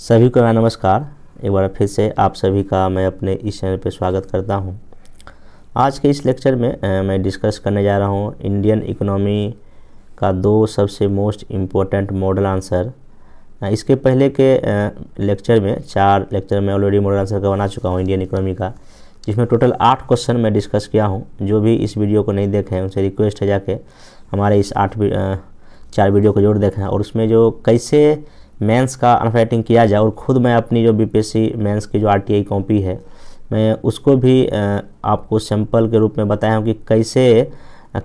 सभी को मैं नमस्कार एक बार फिर से आप सभी का मैं अपने इस चैनल पर स्वागत करता हूं। आज के इस लेक्चर में मैं डिस्कस करने जा रहा हूं इंडियन इकोनॉमी का दो सबसे मोस्ट इम्पोर्टेंट मॉडल आंसर इसके पहले के लेक्चर में चार लेक्चर में ऑलरेडी मॉडल आंसर का बना चुका हूँ इंडियन इकोनॉमी का जिसमें टोटल आठ क्वेश्चन मैं डिस्कस किया हूँ जो भी इस वीडियो को नहीं देखे उनसे रिक्वेस्ट है जाके हमारे इस आठ चार वीडियो को जोड़ देखें और उसमें जो कैसे मेंस का अनफाइटिंग किया जाए और ख़ुद मैं अपनी जो बीपीएससी मेंस की जो आरटीआई कॉपी है मैं उसको भी आपको सैंपल के रूप में बताया हूँ कि कैसे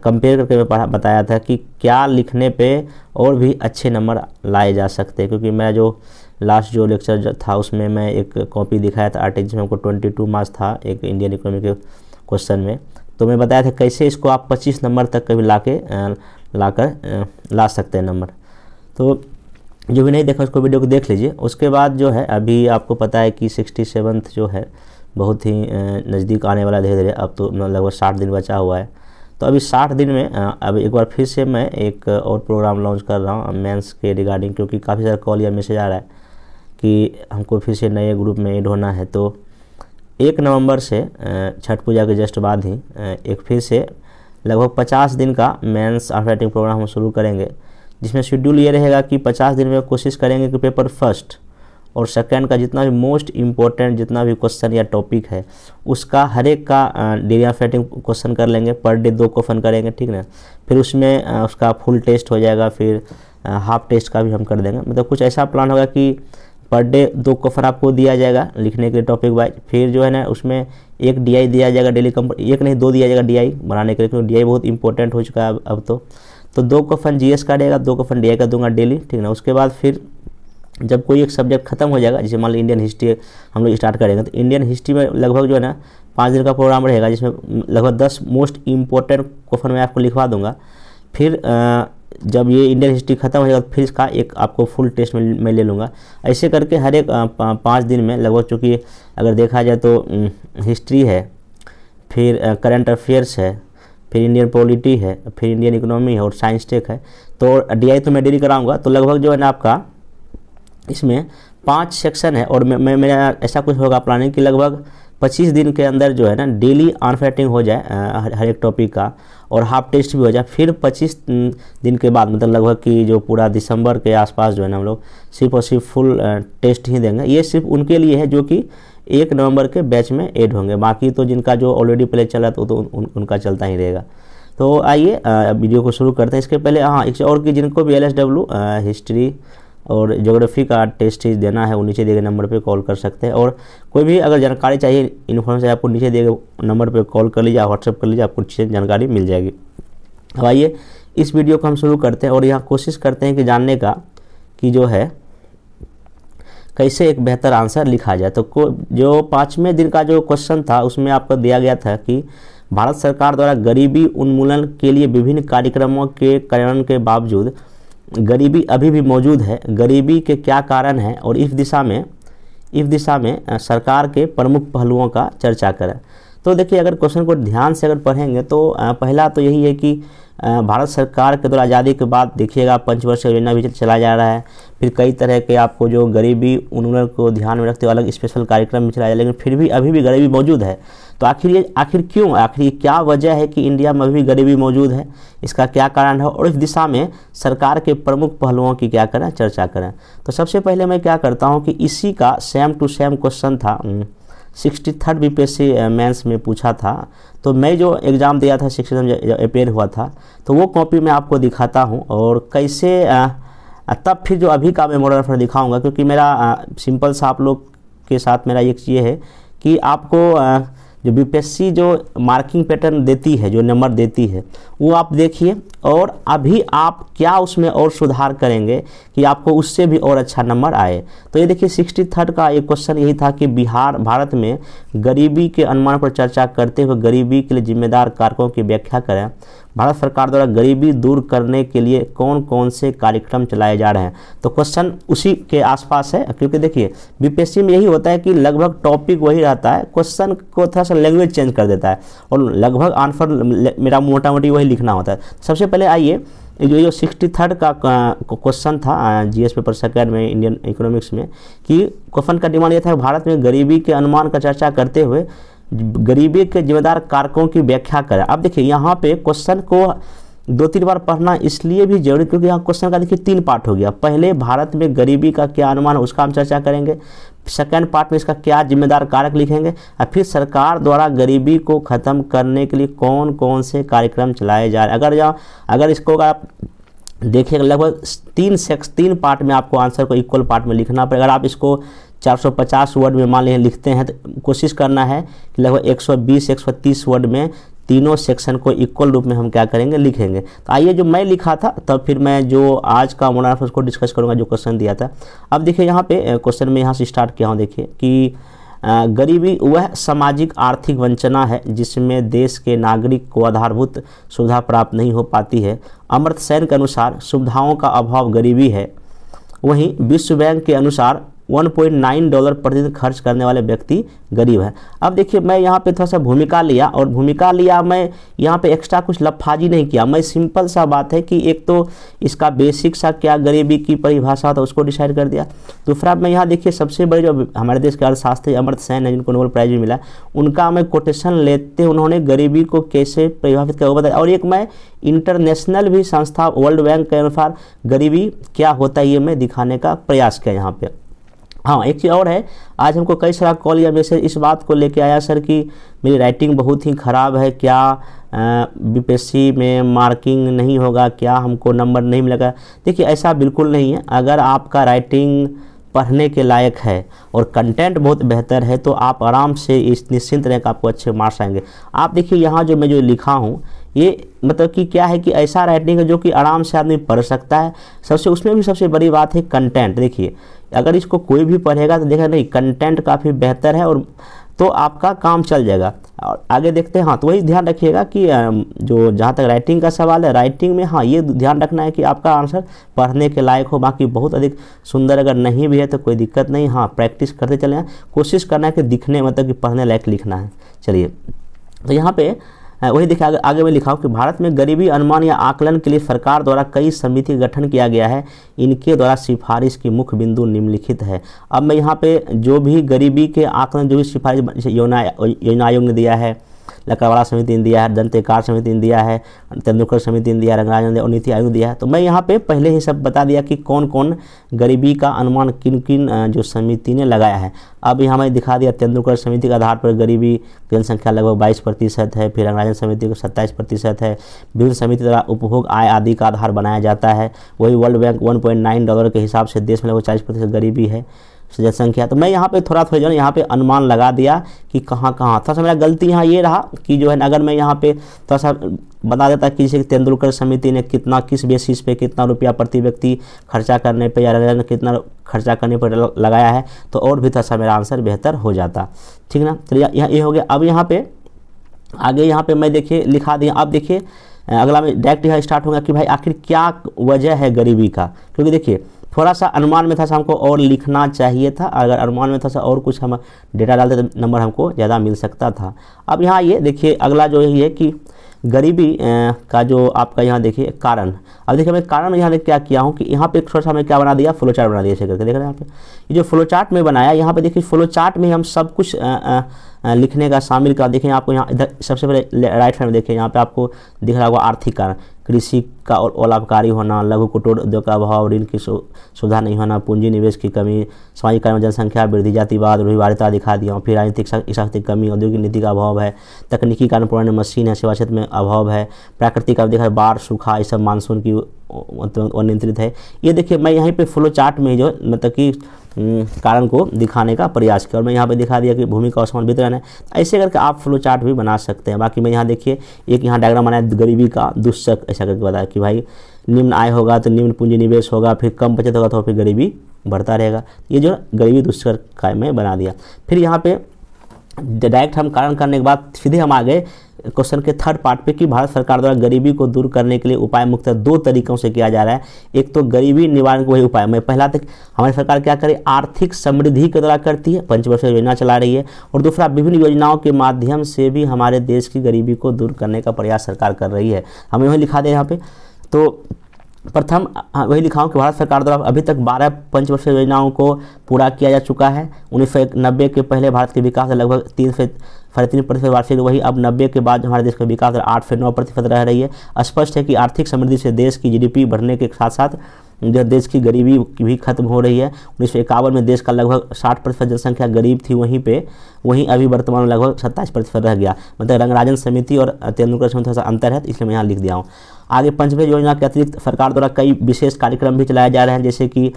कंपेयर करके मैं पढ़ा बताया था कि क्या लिखने पे और भी अच्छे नंबर लाए जा सकते हैं क्योंकि मैं जो लास्ट जो लेक्चर था उसमें मैं एक कॉपी दिखाया था आर्टिक जिसमें हमको ट्वेंटी टू मार्क्स था एक इंडियन इकोनॉमी के क्वेश्चन में तो मैं बताया था कैसे इसको आप पच्चीस नंबर तक कभी ला के ला कर ला सकते हैं नंबर तो जो भी नहीं देखा उसको वीडियो को देख लीजिए उसके बाद जो है अभी आपको पता है कि सिक्सटी सेवन्थ जो है बहुत ही नज़दीक आने वाला धीरे धीरे अब तो मतलब लगभग साठ दिन बचा हुआ है तो अभी साठ दिन में अब एक बार फिर से मैं एक और प्रोग्राम लॉन्च कर रहा हूँ मेंस के रिगार्डिंग क्योंकि काफ़ी सारा कॉल या मैसेज आ रहा है कि हमको फिर से नए ग्रुप में एड होना है तो एक नवंबर से छठ पूजा के जस्ट बाद ही एक फिर से लगभग पचास दिन का मेंस ऑफ प्रोग्राम हम शुरू करेंगे जिसमें शेड्यूल ये रहेगा कि पचास दिन में कोशिश करेंगे कि पेपर फर्स्ट और सेकेंड का जितना भी मोस्ट इम्पोर्टेंट जितना भी क्वेश्चन या टॉपिक है उसका हर एक का डेरिया फेटिंग क्वेश्चन कर लेंगे पर डे दो क्वेश्चन करेंगे ठीक ना फिर उसमें उसका फुल टेस्ट हो जाएगा फिर हाफ टेस्ट का भी हम कर देंगे मतलब कुछ ऐसा प्लान होगा कि पर डे दो क्वेश्चन आपको दिया जाएगा लिखने के लिए टॉपिक वाइज फिर जो है ना उसमें एक डीआई दिया जाएगा डेली कंपनी एक नहीं दो दिया जाएगा डीआई बनाने के लिए क्योंकि डीआई बहुत इंपॉर्टेंट हो चुका है अब तो तो दो को फन जी का रहेगा दो को फन डी का दूंगा डेली ठीक ना उसके बाद फिर जब कोई एक सब्जेक्ट खत्म हो जाएगा जैसे मान लो इंडियन हिस्ट्री हम लोग स्टार्ट करेंगे तो इंडियन हिस्ट्री में लगभग जो है ना पाँच दिन का प्रोग्राम रहेगा जिसमें लगभग दस मोस्ट इम्पोर्टेंट क्वेश्चन मैं आपको लिखवा दूंगा फिर जब ये इंडियन हिस्ट्री खत्म हो जाएगा तो फिर इसका एक आपको फुल टेस्ट में मैं ले लूँगा ऐसे करके हर एक पाँच दिन में लगभग चूँकि अगर देखा जाए तो हिस्ट्री है फिर करंट अफेयर्स है फिर इंडियन पॉलिटी है फिर इंडियन इकोनॉमी है और साइंस टेक है तो डी तो मैं डेली कराऊंगा तो लगभग जो है ना आपका इसमें पांच सेक्शन है और मैं मेरा ऐसा कुछ होगा प्लानिंग कि लगभग 25 दिन के अंदर जो है ना डेली अनफेटिंग हो जाए हर, हर एक टॉपिक का और हाफ टेस्ट भी हो जाए फिर 25 दिन के बाद मतलब लगभग कि जो पूरा दिसंबर के आसपास जो है ना हम लोग सिर्फ और सिर्फ फुल टेस्ट ही देंगे ये सिर्फ उनके लिए है जो कि एक नवंबर के बैच में ऐड होंगे बाकी तो जिनका जो ऑलरेडी प्ले चला तो, तो उन, उनका चलता ही रहेगा तो आइए वीडियो को शुरू करते हैं इसके पहले हाँ एक और कि जिनको भी एल हिस्ट्री और जोग्राफी का टेस्ट देना है वो नीचे दिए गए नंबर पर कॉल कर सकते हैं और कोई भी अगर जानकारी चाहिए इन्फॉर्मेशन आपको नीचे दिए गए नंबर पर कॉल कर लीजिए व्हाट्सअप कर लीजिए आपको जानकारी मिल जाएगी अब आइए इस वीडियो को हम शुरू करते हैं और यहाँ कोशिश करते हैं कि जानने का कि जो है कैसे एक बेहतर आंसर लिखा जाए तो जो पाँचवें दिन का जो क्वेश्चन था उसमें आपको दिया गया था कि भारत सरकार द्वारा गरीबी उन्मूलन के लिए विभिन्न कार्यक्रमों के कारण के बावजूद गरीबी अभी भी मौजूद है गरीबी के क्या कारण हैं और इस दिशा में इस दिशा में सरकार के प्रमुख पहलुओं का चर्चा करें तो देखिए अगर क्वेश्चन को ध्यान से अगर पढ़ेंगे तो पहला तो यही है कि भारत सरकार के द्वारा आज़ादी के बाद देखिएगा पंचवर्ष योजना भी चला जा रहा है फिर कई तरह के आपको जो गरीबी उन्मूलन को ध्यान में रखते हुए अलग स्पेशल कार्यक्रम भी चलाया जाए लेकिन फिर भी अभी भी गरीबी मौजूद है तो आखिर ये आखिर क्यों आखिर ये क्या वजह है कि इंडिया में अभी भी गरीबी मौजूद है इसका क्या कारण है और इस दिशा में सरकार के प्रमुख पहलुओं की क्या करें चर्चा करें तो सबसे पहले मैं क्या करता हूँ कि इसी का सेम टू सेम क्वेश्चन था sixty third B P mains में पूछा था तो मैं जो एग्ज़ाम दिया था सिक्सटी अपेयर हुआ था तो वो कॉपी मैं आपको दिखाता हूँ और कैसे तब फिर जो अभी का मैं मॉडल रेफर दिखाऊँगा क्योंकि मेरा सिंपल सा आप लोग के साथ मेरा एक ये है कि आपको जो बी जो मार्किंग पैटर्न देती है जो नंबर देती है वो आप देखिए और अभी आप क्या उसमें और सुधार करेंगे कि आपको उससे भी और अच्छा नंबर आए तो ये देखिए सिक्सटी थर्ड का एक क्वेश्चन यही था कि बिहार भारत में गरीबी के अनुमान पर चर्चा करते हुए गरीबी के लिए जिम्मेदार कारकों की व्याख्या करें भारत सरकार द्वारा गरीबी दूर करने के लिए कौन कौन से कार्यक्रम चलाए जा रहे हैं तो क्वेश्चन उसी के आसपास है क्योंकि देखिए बीपीएससी में यही होता है कि लगभग टॉपिक वही रहता है क्वेश्चन को थोड़ा सा लैंग्वेज चेंज कर देता है और लगभग आंसर मेरा मोटा मोटी वही लिखना होता है सबसे पहले आइए जो जो सिक्सटी थर्ड का क्वेश्चन था जीएस पेपर सेकेंड में इंडियन इकोनॉमिक्स में कि क्वेश्चन का डिमांड यह था भारत में गरीबी के अनुमान का चर्चा करते हुए गरीबी के जिम्मेदार कारकों की व्याख्या करें अब देखिए यहाँ पे क्वेश्चन को दो तीन बार पढ़ना इसलिए भी जरूरी क्योंकि यहाँ क्वेश्चन का देखिए तीन पार्ट हो गया पहले भारत में गरीबी का क्या अनुमान है उसका हम चर्चा करेंगे सेकेंड पार्ट में इसका क्या जिम्मेदार कारक लिखेंगे और फिर सरकार द्वारा गरीबी को ख़त्म करने के लिए कौन कौन से कार्यक्रम चलाए जा रहे हैं अगर यहाँ अगर इसको अगर आप देखिएगा लगभग तीन सेक्स तीन पार्ट में आपको आंसर को इक्वल पार्ट में लिखना पड़ेगा अगर आप इसको 450 वर्ड में मान लीजिए लिखते हैं तो कोशिश करना है कि लगभग 120 130 वर्ड में तीनों सेक्शन को इक्वल रूप में हम क्या करेंगे लिखेंगे तो आइए जो मैं लिखा था तब तो फिर मैं जो आज का मोनाफ उसको डिस्कस करूंगा जो क्वेश्चन दिया था अब देखिए यहाँ पे क्वेश्चन में यहाँ से स्टार्ट किया हूँ देखिए कि गरीबी वह सामाजिक आर्थिक वंचना है जिसमें देश के नागरिक को आधारभूत सुविधा प्राप्त नहीं हो पाती है अमृत सैन के अनुसार सुविधाओं का अभाव गरीबी है वहीं विश्व बैंक के अनुसार 1.9 डॉलर प्रतिदिन खर्च करने वाले व्यक्ति गरीब है अब देखिए मैं यहाँ पे थोड़ा सा भूमिका लिया और भूमिका लिया मैं यहाँ पे एक्स्ट्रा कुछ लफाजी नहीं किया मैं सिंपल सा बात है कि एक तो इसका बेसिक सा क्या गरीबी की परिभाषा था उसको डिसाइड कर दिया दूसरा मैं यहाँ देखिए सबसे बड़े जो हमारे देश के अर्थशास्त्री अमृत सेन है जिनको नोबल प्राइज मिला उनका मैं कोटेशन लेते उन्होंने गरीबी को कैसे प्रभावित किया बताया और एक मैं इंटरनेशनल भी संस्था वर्ल्ड बैंक के अनुसार गरीबी क्या होता है ये मैं दिखाने का प्रयास किया यहाँ पर हाँ एक चीज़ और है आज हमको कई सारा कॉल या मैसेज इस बात को लेके आया सर कि मेरी राइटिंग बहुत ही ख़राब है क्या बीपीएससी में मार्किंग नहीं होगा क्या हमको नंबर नहीं मिलेगा देखिए ऐसा बिल्कुल नहीं है अगर आपका राइटिंग पढ़ने के लायक है और कंटेंट बहुत बेहतर है तो आप आराम से इस निश्चिंत रहें आपको अच्छे मार्क्स आएंगे आप देखिए यहाँ जो मैं जो लिखा हूँ ये मतलब कि क्या है कि ऐसा राइटिंग है जो कि आराम से आदमी पढ़ सकता है सबसे उसमें भी सबसे बड़ी बात है कंटेंट देखिए अगर इसको कोई भी पढ़ेगा तो देखा नहीं कंटेंट काफ़ी बेहतर है और तो आपका काम चल जाएगा और आगे देखते हैं हाँ तो वही ध्यान रखिएगा कि जो जहाँ तक राइटिंग का सवाल है राइटिंग में हाँ ये ध्यान रखना है कि आपका आंसर पढ़ने के लायक हो बाकी बहुत अधिक सुंदर अगर नहीं भी है तो कोई दिक्कत नहीं हाँ प्रैक्टिस करते चले कोशिश करना है कि दिखने मतलब कि पढ़ने लायक लिखना है चलिए तो यहाँ पर वही देखिए आगे, आगे मैं लिखा हूँ कि भारत में गरीबी अनुमान या आकलन के लिए सरकार द्वारा कई समिति का गठन किया गया है इनके द्वारा सिफारिश की मुख्य बिंदु निम्नलिखित है अब मैं यहाँ पे जो भी गरीबी के आकलन जो भी सिफारिश योजना योजना आयोग ने दिया है लकड़वाड़ा समिति ने दिया है कार समिति ने दिया है तेंदुलकर समिति ने दिया रंगराज दिया और नीति आयोग दिया है तो मैं यहाँ पे पहले ही सब बता दिया कि कौन कौन गरीबी का अनुमान किन किन जो समिति ने लगाया है अब यहाँ मैं दिखा दिया तेंदुलकर समिति के आधार पर गरीबी जनसंख्या लगभग बाईस प्रतिशत है फिर रंगराजन समिति को सत्ताईस प्रतिशत है विभिन्न समिति द्वारा उपभोग आय आदि का आधार बनाया जाता है वही वर्ल्ड बैंक वन डॉलर के हिसाब से देश में लगभग चालीस प्रतिशत गरीबी है सजा संख्या तो मैं यहाँ पे थोड़ा थोड़ा जो है यहाँ पे अनुमान लगा दिया कि कहाँ कहाँ थोड़ा सा मेरा गलती यहाँ ये रहा कि जो है ना अगर मैं यहाँ पे थोड़ा सा बता देता कि जैसे तेंदुलकर समिति ने कितना किस बेसिस पे कितना रुपया प्रति व्यक्ति खर्चा करने पे या राज्य कितना खर्चा करने पर लगाया है तो और भी थोड़ा सा मेरा आंसर बेहतर हो जाता ठीक ना तो यहाँ ये हो गया अब यहाँ पर आगे यहाँ पर मैं देखिए लिखा दिया अब देखिए अगला में डायरेक्ट यहाँ स्टार्ट होगा कि भाई आखिर क्या वजह है गरीबी का क्योंकि देखिए थोड़ा सा अनुमान में था हमको और लिखना चाहिए था अगर अनुमान में था और कुछ हम डेटा डालते तो नंबर हमको ज़्यादा मिल सकता था अब यहाँ ये देखिए अगला जो यही है कि गरीबी का जो आपका यहाँ देखिए कारण अब देखिए मैं कारण यहाँ क्या किया हूँ कि यहाँ पे थोड़ा सा मैं क्या बना दिया फ्लो चार्ट बना दिया ऐसे करके देख रहे हैं यहाँ पे ये जो फ्लो चार्ट में बनाया यहाँ पे देखिए फ्लो चार्ट में हम सब कुछ आ, आ, लिखने का शामिल कर देखें आपको यहाँ इधर सबसे पहले राइट साइड में देखें यहाँ पे आपको दिख रहा होगा आर्थिक कारण कृषि का और अलाभकारी होना लघु कुटोर उद्योग का अभाव ऋण की सुविधा नहीं होना पूंजी निवेश की कमी सामाजिक कारण जनसंख्या वृद्धि जातिवाद रूढ़िवारिता दिखा दिया फिर राजनीतिक शक्ति की कमी औद्योगिक नीति का अभाव है तकनीकी कारण पुराने मशीन है सेवा क्षेत्र में अभाव है प्राकृतिक का है बाढ़ सूखा ये सब मानसून की मतलब अनियंत्रित है ये देखिए मैं यहीं पर फ्लो चार्ट में जो मतलब कि हम्म, कारण को दिखाने का प्रयास किया और मैं यहाँ पे दिखा दिया कि भूमि का असमान वितरण है ऐसे करके आप फ्लो चार्ट भी बना सकते हैं बाकी मैं यहाँ देखिए एक यहाँ डायग्राम बनाया गरीबी का दुष्चक ऐसा करके बताया कि भाई निम्न आय होगा तो निम्न पूंजी निवेश होगा फिर कम बचत होगा तो फिर गरीबी बढ़ता रहेगा ये जो गरीबी दुष्कर का मैं बना दिया फिर यहाँ पर डायरेक्ट हम कारण करने के बाद सीधे हम आ गए क्वेश्चन के थर्ड पार्ट पे कि भारत सरकार द्वारा गरीबी को दूर करने के लिए उपाय मुख्यतः दो तरीकों से किया जा रहा है एक तो गरीबी निवारण के वही उपाय में पहला तक तो हमारी सरकार क्या करे आर्थिक समृद्धि के द्वारा करती है पंचवर्षीय योजना चला रही है और दूसरा विभिन्न योजनाओं के माध्यम से भी हमारे देश की गरीबी को दूर करने का प्रयास सरकार कर रही है हमें यही लिखा दें यहाँ पर तो प्रथम हाँ, वही लिखा हूँ कि भारत सरकार द्वारा अभी तक 12 पंचवर्ष योजनाओं को पूरा किया जा चुका है उन्नीस के पहले भारत के विकास लगभग तीन से साढ़े तीन प्रतिशत वार्षिक वही अब नब्बे के बाद हमारे देश का विकास दर आठ से नौ प्रतिशत रह रही है स्पष्ट है कि आर्थिक समृद्धि से देश की जीडीपी बढ़ने के साथ साथ जो देश की गरीबी भी खत्म हो रही है उन्नीस में देश का लगभग साठ प्रतिशत जनसंख्या गरीब थी वहीं पे वहीं अभी वर्तमान में लगभग सत्ताईस प्रतिशत रह गया मतलब रंगराजन समिति और तेंदुलकर समिति थोड़ा सा अंतर है इसलिए मैं यहाँ लिख दिया हूँ आगे पंचमे योजना के अतिरिक्त सरकार द्वारा कई विशेष कार्यक्रम भी चलाए जा रहे हैं जैसे कि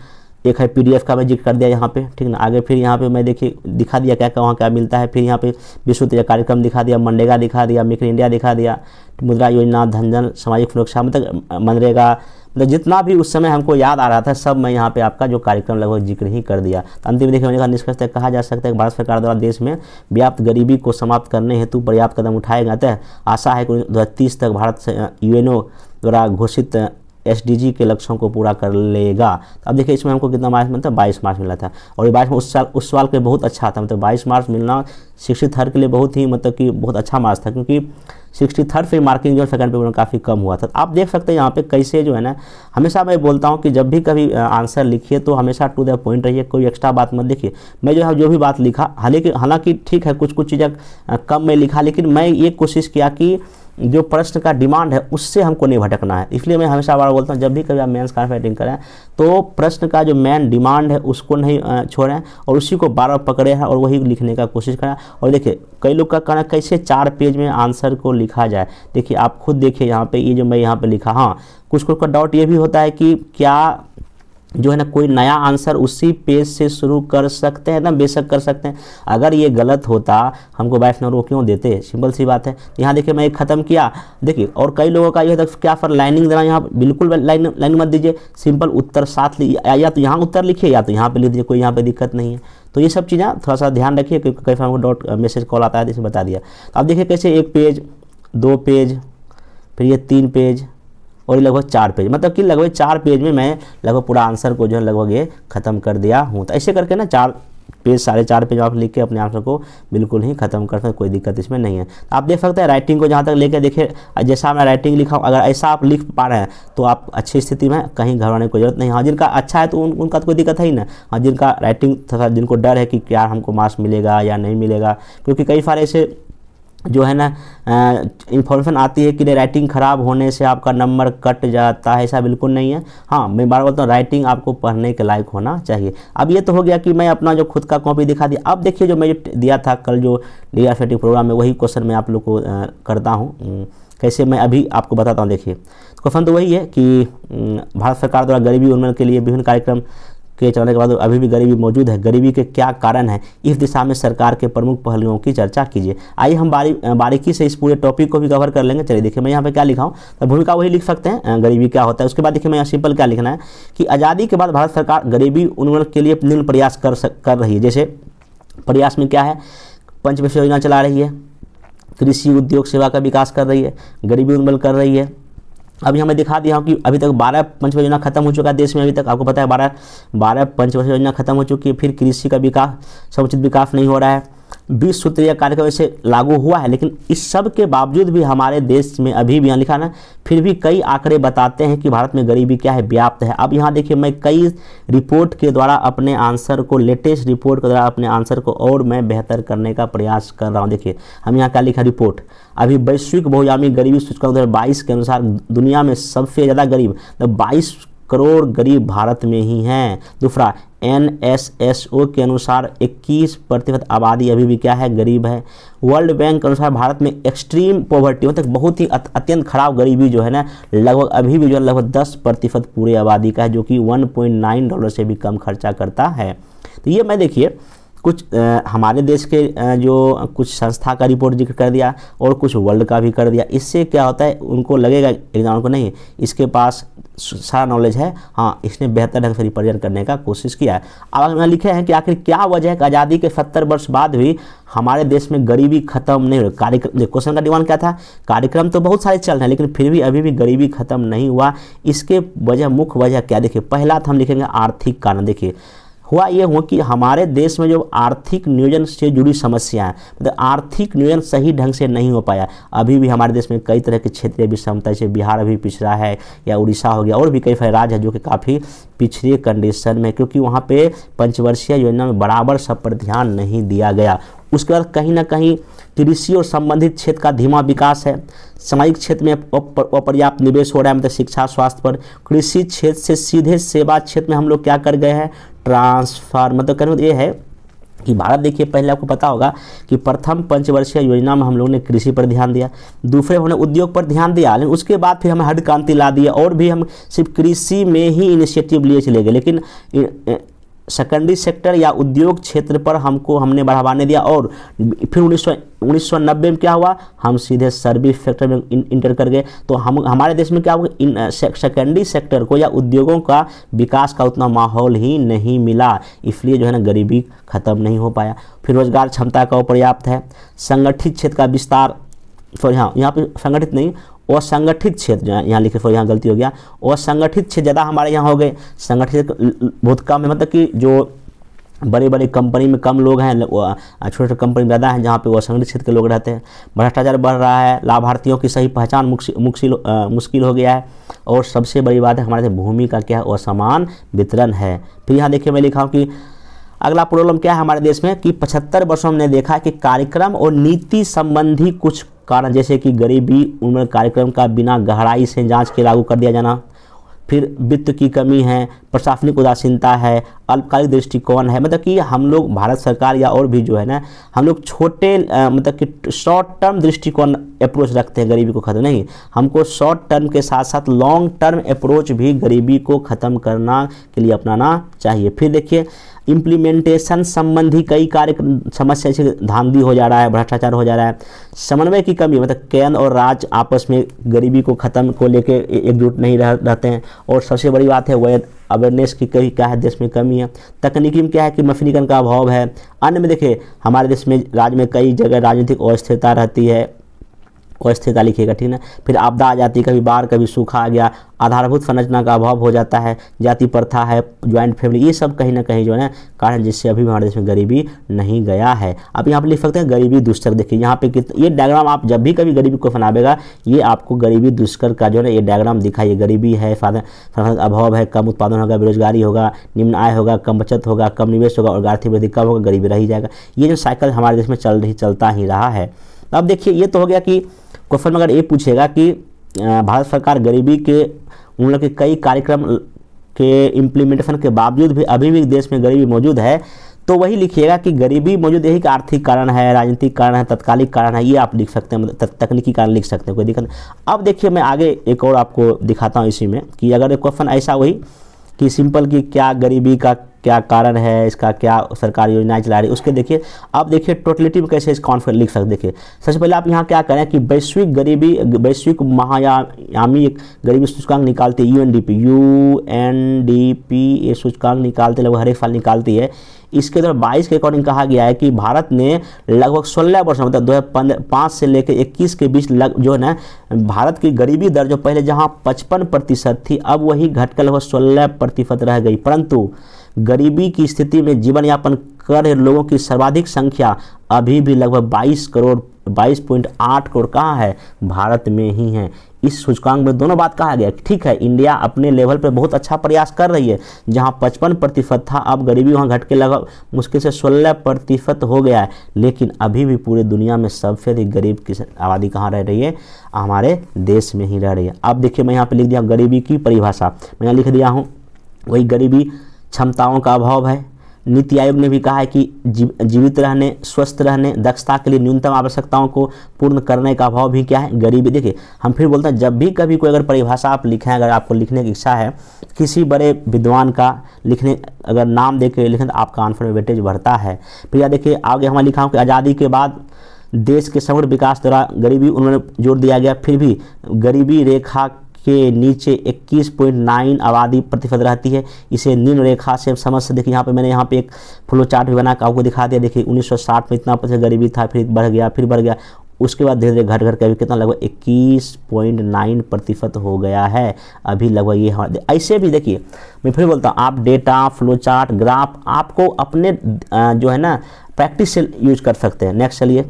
एक है पीडीएफ का मैं जिक्र कर दिया यहाँ पे ठीक ना आगे फिर यहाँ पे मैं देखिए दिखा दिया क्या क्या वहाँ क्या मिलता है फिर यहाँ पे विश्व तेजा कार्यक्रम दिखा दिया मनरेगा दिखा दिया मेक इन इंडिया दिखा दिया मुद्रा योजना धनजन सामाजिक सुरक्षा मतलब मनरेगा मतलब जितना भी उस समय हमको याद आ रहा था सब मैं यहाँ पे आपका जो कार्यक्रम लगभग जिक्र ही कर दिया तो अंतिम देखिए मैंने कहा निष्कर्ष कहा जा सकता है कि भारत सरकार द्वारा देश में व्याप्त गरीबी को समाप्त करने हेतु पर्याप्त कदम उठाए गए थे आशा है कि दो तक भारत यूएनओ द्वारा घोषित एस के लक्ष्यों को पूरा कर लेगा तो अब देखिए इसमें हमको कितना मार्च मिलता है बाईस मार्च मिला था और ये बाईस में उस साल उस साल के बहुत अच्छा था मतलब बाईस मार्च मिलना शिक्षित हर के लिए बहुत ही मतलब कि बहुत अच्छा मार्च था क्योंकि सिक्सटी थर्ड फिर मार्किंग जो सेकंड पेपर में काफ़ी कम हुआ था आप देख सकते हैं यहाँ पे कैसे जो है ना हमेशा मैं बोलता हूँ कि जब भी कभी आंसर लिखिए तो हमेशा टू द पॉइंट रहिए कोई एक्स्ट्रा बात मत लिखिए मैं जो है जो भी बात लिखा हालांकि हालांकि ठीक है कुछ कुछ चीज़ें कम में लिखा लेकिन मैं ये कोशिश किया कि जो प्रश्न का डिमांड है उससे हमको नहीं भटकना है इसलिए मैं हमेशा बार बोलता हूँ जब भी कभी आप मेन्स कॉन्फ्रेंटिंग करें तो प्रश्न का जो मेन डिमांड है उसको नहीं छोड़ें और उसी को बार बार पकड़े हैं और वही लिखने का कोशिश करें और देखिए कई लोग का कहना कैसे चार पेज में आंसर को लिखा जाए देखिए आप खुद देखिए यहाँ पर ये जो मैं यहाँ पर लिखा हाँ कुछ कुछ का डाउट ये भी होता है कि क्या जो है ना कोई नया आंसर उसी पेज से शुरू कर सकते हैं ना बेशक कर सकते हैं अगर ये गलत होता हमको बाइफ नंबर को क्यों देते सिंपल सी बात है यहाँ देखिए मैं एक ख़त्म किया देखिए और कई लोगों का ये होता क्या फर लाइनिंग देना यहाँ बिल्कुल लाइन लाइन मत दीजिए सिंपल उत्तर साथ ली या तो यहाँ उत्तर लिखिए या तो यहाँ पर लिख दीजिए कोई यहाँ पर दिक्कत नहीं है तो ये सब चीज़ें थोड़ा सा ध्यान रखिए क्योंकि कई हमको डॉट मैसेज कॉल आता है तो इसे बता दिया अब तो देखिए कैसे एक पेज दो पेज फिर ये तीन पेज और ये लगभग चार पेज मतलब कि लगभग चार पेज में मैं लगभग पूरा आंसर को जो है लगभग ये ख़त्म कर दिया हूँ तो ऐसे करके ना चार पेज साढ़े चार पेज आप लिख के अपने आंसर को बिल्कुल ही खत्म कर सकते हैं कोई दिक्कत इसमें नहीं है तो आप देख सकते हैं राइटिंग को जहाँ तक लेके देखे जैसा मैं राइटिंग लिखा हूँ अगर ऐसा आप लिख पा रहे हैं तो आप अच्छी स्थिति में कहीं घबराने की जरूरत नहीं हाँ जिनका अच्छा है तो उन, उनका तो कोई दिक्कत है ही ना हाँ जिनका राइटिंग थोड़ा जिनको डर है कि क्या हमको मार्क्स मिलेगा या नहीं मिलेगा क्योंकि कई सारे ऐसे जो है ना इन्फॉर्मेशन आती है कि राइटिंग ख़राब होने से आपका नंबर कट जाता है ऐसा बिल्कुल नहीं है हाँ मैं बार बोलता हूँ राइटिंग आपको पढ़ने के लायक होना चाहिए अब ये तो हो गया कि मैं अपना जो खुद का कॉपी दिखा दिया अब देखिए जो मैं दिया था कल जो डी आर प्रोग्राम में वही क्वेश्चन मैं आप लोग को आ, करता हूँ कैसे मैं अभी आपको बताता हूँ देखिए क्वेश्चन तो, तो वही है कि भारत सरकार द्वारा गरीबी उन्मूलन के लिए विभिन्न कार्यक्रम के जाने के बाद अभी भी गरीबी मौजूद है गरीबी के क्या कारण है इस दिशा में सरकार के प्रमुख पहलुओं की चर्चा कीजिए आइए हम बारी बारीकी से इस पूरे टॉपिक को भी कवर कर लेंगे चलिए देखिए मैं यहाँ पे क्या लिखा हूँ तो भूमिका वही लिख सकते हैं गरीबी क्या होता है उसके बाद देखिए मैं यहाँ सिंपल क्या लिखना है कि आज़ादी के बाद भारत सरकार गरीबी उन्मूलन के लिए निम्न प्रयास कर कर रही है जैसे प्रयास में क्या है पंचवर्ष योजना चला रही है कृषि उद्योग सेवा का विकास कर रही है गरीबी उन्मूलन कर रही है अभी हमें दिखा दिया कि अभी तक बारह पंचवर्ष योजना खत्म हो चुका है देश में अभी तक आपको पता है बारह बारह पंचवर्ष योजना खत्म हो चुकी है फिर कृषि का विकास समुचित विकास नहीं हो रहा है बीस सूत्रीय कार्यक्रम ऐसे लागू हुआ है लेकिन इस सब के बावजूद भी हमारे देश में अभी भी यहाँ लिखा ना फिर भी कई आंकड़े बताते हैं कि भारत में गरीबी क्या है व्याप्त है अब यहाँ देखिए मैं कई रिपोर्ट के द्वारा अपने आंसर को लेटेस्ट रिपोर्ट के द्वारा अपने आंसर को और मैं बेहतर करने का प्रयास कर रहा हूँ देखिए हम यहाँ क्या लिखा रिपोर्ट अभी वैश्विक बहुयामी गरीबी सूचकांक दो के अनुसार दुनिया में सबसे ज़्यादा गरीब बाईस करोड़ गरीब भारत में ही हैं दूसरा एन एस एस ओ के अनुसार 21 प्रतिशत आबादी अभी भी क्या है गरीब है वर्ल्ड बैंक के अनुसार भारत में एक्सट्रीम पॉवर्टी मतलब बहुत ही अत्यंत खराब गरीबी जो है ना लगभग अभी भी जो है लगभग 10 प्रतिशत पूरी आबादी का है जो कि 1.9 डॉलर से भी कम खर्चा करता है तो ये मैं देखिए कुछ आ, हमारे देश के आ, जो कुछ संस्था का रिपोर्ट जिक्र कर दिया और कुछ वर्ल्ड का भी कर दिया इससे क्या होता है उनको लगेगा एग्जाम को नहीं इसके पास सारा नॉलेज है हाँ इसने बेहतर ढंग से रिप्रेजेंट करने का कोशिश किया है अब हमने लिखे हैं कि आखिर क्या वजह है कि आज़ादी के सत्तर वर्ष बाद भी हमारे देश में गरीबी खत्म नहीं हुई कार्यक्रम क्वेश्चन का डिमांड क्या था कार्यक्रम तो बहुत सारे चल रहे हैं लेकिन फिर भी अभी भी गरीबी खत्म नहीं हुआ इसके वजह मुख्य वजह क्या देखिए पहला तो हम लिखेंगे आर्थिक कारण देखिए हुआ ये हुआ कि हमारे देश में जो आर्थिक नियोजन से जुड़ी समस्या है मतलब आर्थिक नियोजन सही ढंग से नहीं हो पाया अभी भी हमारे देश में कई तरह के क्षेत्रीय विषमता जैसे बिहार अभी पिछड़ा है या उड़ीसा हो गया और भी कई राज्य है जो कि काफ़ी पिछड़े कंडीशन में क्योंकि वहाँ पर पंचवर्षीय योजना में बराबर सब पर ध्यान नहीं दिया गया उसके बाद कहीं ना कहीं कृषि और संबंधित क्षेत्र का धीमा विकास है सामाजिक क्षेत्र में अपर्याप्त निवेश हो रहा है मतलब शिक्षा स्वास्थ्य पर कृषि क्षेत्र से सीधे सेवा क्षेत्र में हम लोग क्या कर गए हैं ट्रांसफार मतलब कहने ये है कि भारत देखिए पहले आपको पता होगा कि प्रथम पंचवर्षीय योजना में हम लोगों ने कृषि पर ध्यान दिया दूसरे हमने उद्योग पर ध्यान दिया लेकिन उसके बाद फिर हमें हरित क्रांति ला दिया और भी हम सिर्फ कृषि में ही इनिशिएटिव लिए चले गए लेकिन सेकेंडरी सेक्टर या उद्योग क्षेत्र पर हमको हमने बढ़ावा नहीं दिया और फिर उन्नीस सौ में क्या हुआ हम सीधे सर्विस सेक्टर में इंटर कर गए तो हम हमारे देश में क्या हुआ इन सेकेंडरी सेक्टर को या उद्योगों का विकास का उतना माहौल ही नहीं मिला इसलिए जो है ना गरीबी खत्म नहीं हो पाया फिर रोजगार क्षमता का पर्याप्त है संगठित क्षेत्र का विस्तार सॉरी हाँ यहाँ पर संगठित नहीं असंगठित क्षेत्र यहाँ लिखे सॉरी यहाँ गलती हो गया असंगठित क्षेत्र ज़्यादा हमारे यहाँ हो गए संगठित बहुत कम है मतलब कि जो बड़े बड़े कंपनी में कम लोग हैं छोटे छोटे कंपनी में ज़्यादा हैं जहाँ पे वो असंगठित क्षेत्र के लोग रहते हैं भ्रष्टाचार बढ़ रहा है लाभार्थियों की सही पहचान मुश्किल मुश्किल हो गया है और सबसे बड़ी बात है हमारे भूमि का क्या है असमान वितरण है फिर यहाँ देखिए मैं लिखा हूँ कि अगला प्रॉब्लम क्या है हमारे देश में कि 75 वर्षों हमने देखा कि कार्यक्रम और नीति संबंधी कुछ कारण जैसे कि गरीबी उम्र कार्यक्रम का बिना गहराई से जांच के लागू कर दिया जाना फिर वित्त की कमी है प्रशासनिक उदासीनता है अल्पकालिक दृष्टिकोण है मतलब कि हम लोग भारत सरकार या और भी जो है ना हम लोग छोटे मतलब कि शॉर्ट टर्म दृष्टिकोण अप्रोच रखते हैं गरीबी को ख़त्म नहीं हमको शॉर्ट टर्म के साथ साथ लॉन्ग टर्म अप्रोच भी गरीबी को ख़त्म करना के लिए अपनाना चाहिए फिर देखिए इम्प्लीमेंटेशन संबंधी कई कार्य समस्या से धांधी हो जा रहा है भ्रष्टाचार हो जा रहा है समन्वय की कमी मतलब केंद्र और राज्य आपस में गरीबी को ख़त्म को लेकर एकजुट नहीं रह, रहते हैं और सबसे बड़ी बात है वह अवेयरनेस की कई क्या है देश में कमी है तकनीकी में क्या है कि मफनीकरण का अभाव है अन्य में देखिए हमारे देश में राज्य में कई जगह राजनीतिक अस्थिरता रहती है वो स्थिरता लिखिएगा ठीक है फिर आपदा आ जाती कभी बाढ़ कभी सूखा आ गया आधारभूत संरचना का अभाव हो जाता है जाति प्रथा है ज्वाइंट फैमिली ये सब कहीं ना कहीं जो है कारण जिससे अभी हमारे देश में गरीबी नहीं गया है अब यहाँ पर लिख सकते हैं गरीबी दुष्कर देखिए यहाँ पे ये डायग्राम आप जब भी कभी गरीबी को फनावेगा ये आपको गरीबी दुष्कर का जो है ये डायग्राम दिखाइए गरीबी है अभाव है कम उत्पादन होगा बेरोजगारी होगा निम्न आय होगा कम बचत होगा कम निवेश होगा और आर्थिक वृद्धि कम होगा गरीबी रह जाएगा ये जो साइकिल हमारे देश में चल रही चलता ही रहा है अब देखिए ये तो हो गया कि क्वेश्चन अगर ये पूछेगा कि भारत सरकार गरीबी के उन लोग के कई कार्यक्रम के इम्प्लीमेंटेशन के बावजूद भी अभी भी देश में गरीबी मौजूद है तो वही लिखिएगा कि गरीबी मौजूद यही आर्थिक कारण है राजनीतिक कारण है तत्कालिक कारण है ये आप लिख सकते हैं मतलब तकनीकी कारण लिख सकते हैं कोई दिक्कत नहीं अब देखिए मैं आगे एक और आपको दिखाता हूँ इसी में कि अगर क्वेश्चन ऐसा वही कि सिंपल की क्या गरीबी का क्या कारण है इसका क्या सरकार योजनाएं चला रही है उसके देखिए आप देखिए टोटलिटी में कैसे इस कॉन्फ्रेंस लिख सकते देखिए सबसे पहले आप यहाँ क्या करें कि वैश्विक गरीबी वैश्विक महायामी गरीबी सूचकांक निकालती है U N D P U N D P ये सूचकांक निकालते लगभग हर एक साल निकालती है इसके द्वारा बाईस के अकॉर्डिंग कहा गया है कि भारत ने लगभग सोलह वर्ष मतलब दो हज़ार पाँच से लेकर इक्कीस के बीच लग जो है ना भारत की गरीबी दर जो पहले जहाँ पचपन प्रतिशत थी अब वही घटकर लगभग सोलह प्रतिशत रह गई परंतु गरीबी की स्थिति में जीवन यापन कर रहे लोगों की सर्वाधिक संख्या अभी भी लगभग 22 करोड़ 22.8 करोड़ कहाँ है भारत में ही है इस सूचकांक में दोनों बात कहा गया ठीक है इंडिया अपने लेवल पर बहुत अच्छा प्रयास कर रही है जहाँ पचपन प्रतिशत था अब गरीबी वहाँ घट के लगा मुश्किल से सोलह प्रतिशत हो गया है लेकिन अभी भी पूरी दुनिया में सबसे अधिक गरीब की आबादी कहाँ रह रही है हमारे देश में ही रह रही है अब देखिए मैं यहाँ पर लिख दिया गरीबी की परिभाषा यहाँ लिख दिया हूँ वही गरीबी क्षमताओं का अभाव है नीति आयोग ने भी कहा है कि जीव, जीवित रहने स्वस्थ रहने दक्षता के लिए न्यूनतम आवश्यकताओं को पूर्ण करने का अभाव भी क्या है गरीबी देखिए हम फिर बोलते हैं जब भी कभी कोई अगर परिभाषा आप लिखें अगर आपको लिखने की इच्छा है किसी बड़े विद्वान का लिखने अगर नाम दे के लिखें तो आपका आंसर बढ़ता है फिर देखिए आगे हमें लिखा हूँ कि आज़ादी के बाद देश के समग्र विकास द्वारा गरीबी उन्होंने जोर दिया गया फिर भी गरीबी रेखा के नीचे 21.9 आबादी प्रतिशत रहती है इसे निम्न रेखा से समझ से देखिए यहाँ पे मैंने यहाँ पे एक फ्लो चार्ट भी बना आपको दिखा दिया देखिए 1960 में इतना प्रतिशत गरीबी था फिर बढ़ गया फिर बढ़ गया उसके बाद धीरे धीरे घर घर के अभी कितना लगभग इक्कीस पॉइंट नाइन प्रतिशत हो गया है अभी लगभग ये हमारे ऐसे भी देखिए मैं फिर बोलता हूँ आप डेटा फ्लो चार्ट ग्राफ आपको अपने जो है ना प्रैक्टिस से यूज कर सकते हैं नेक्स्ट चलिए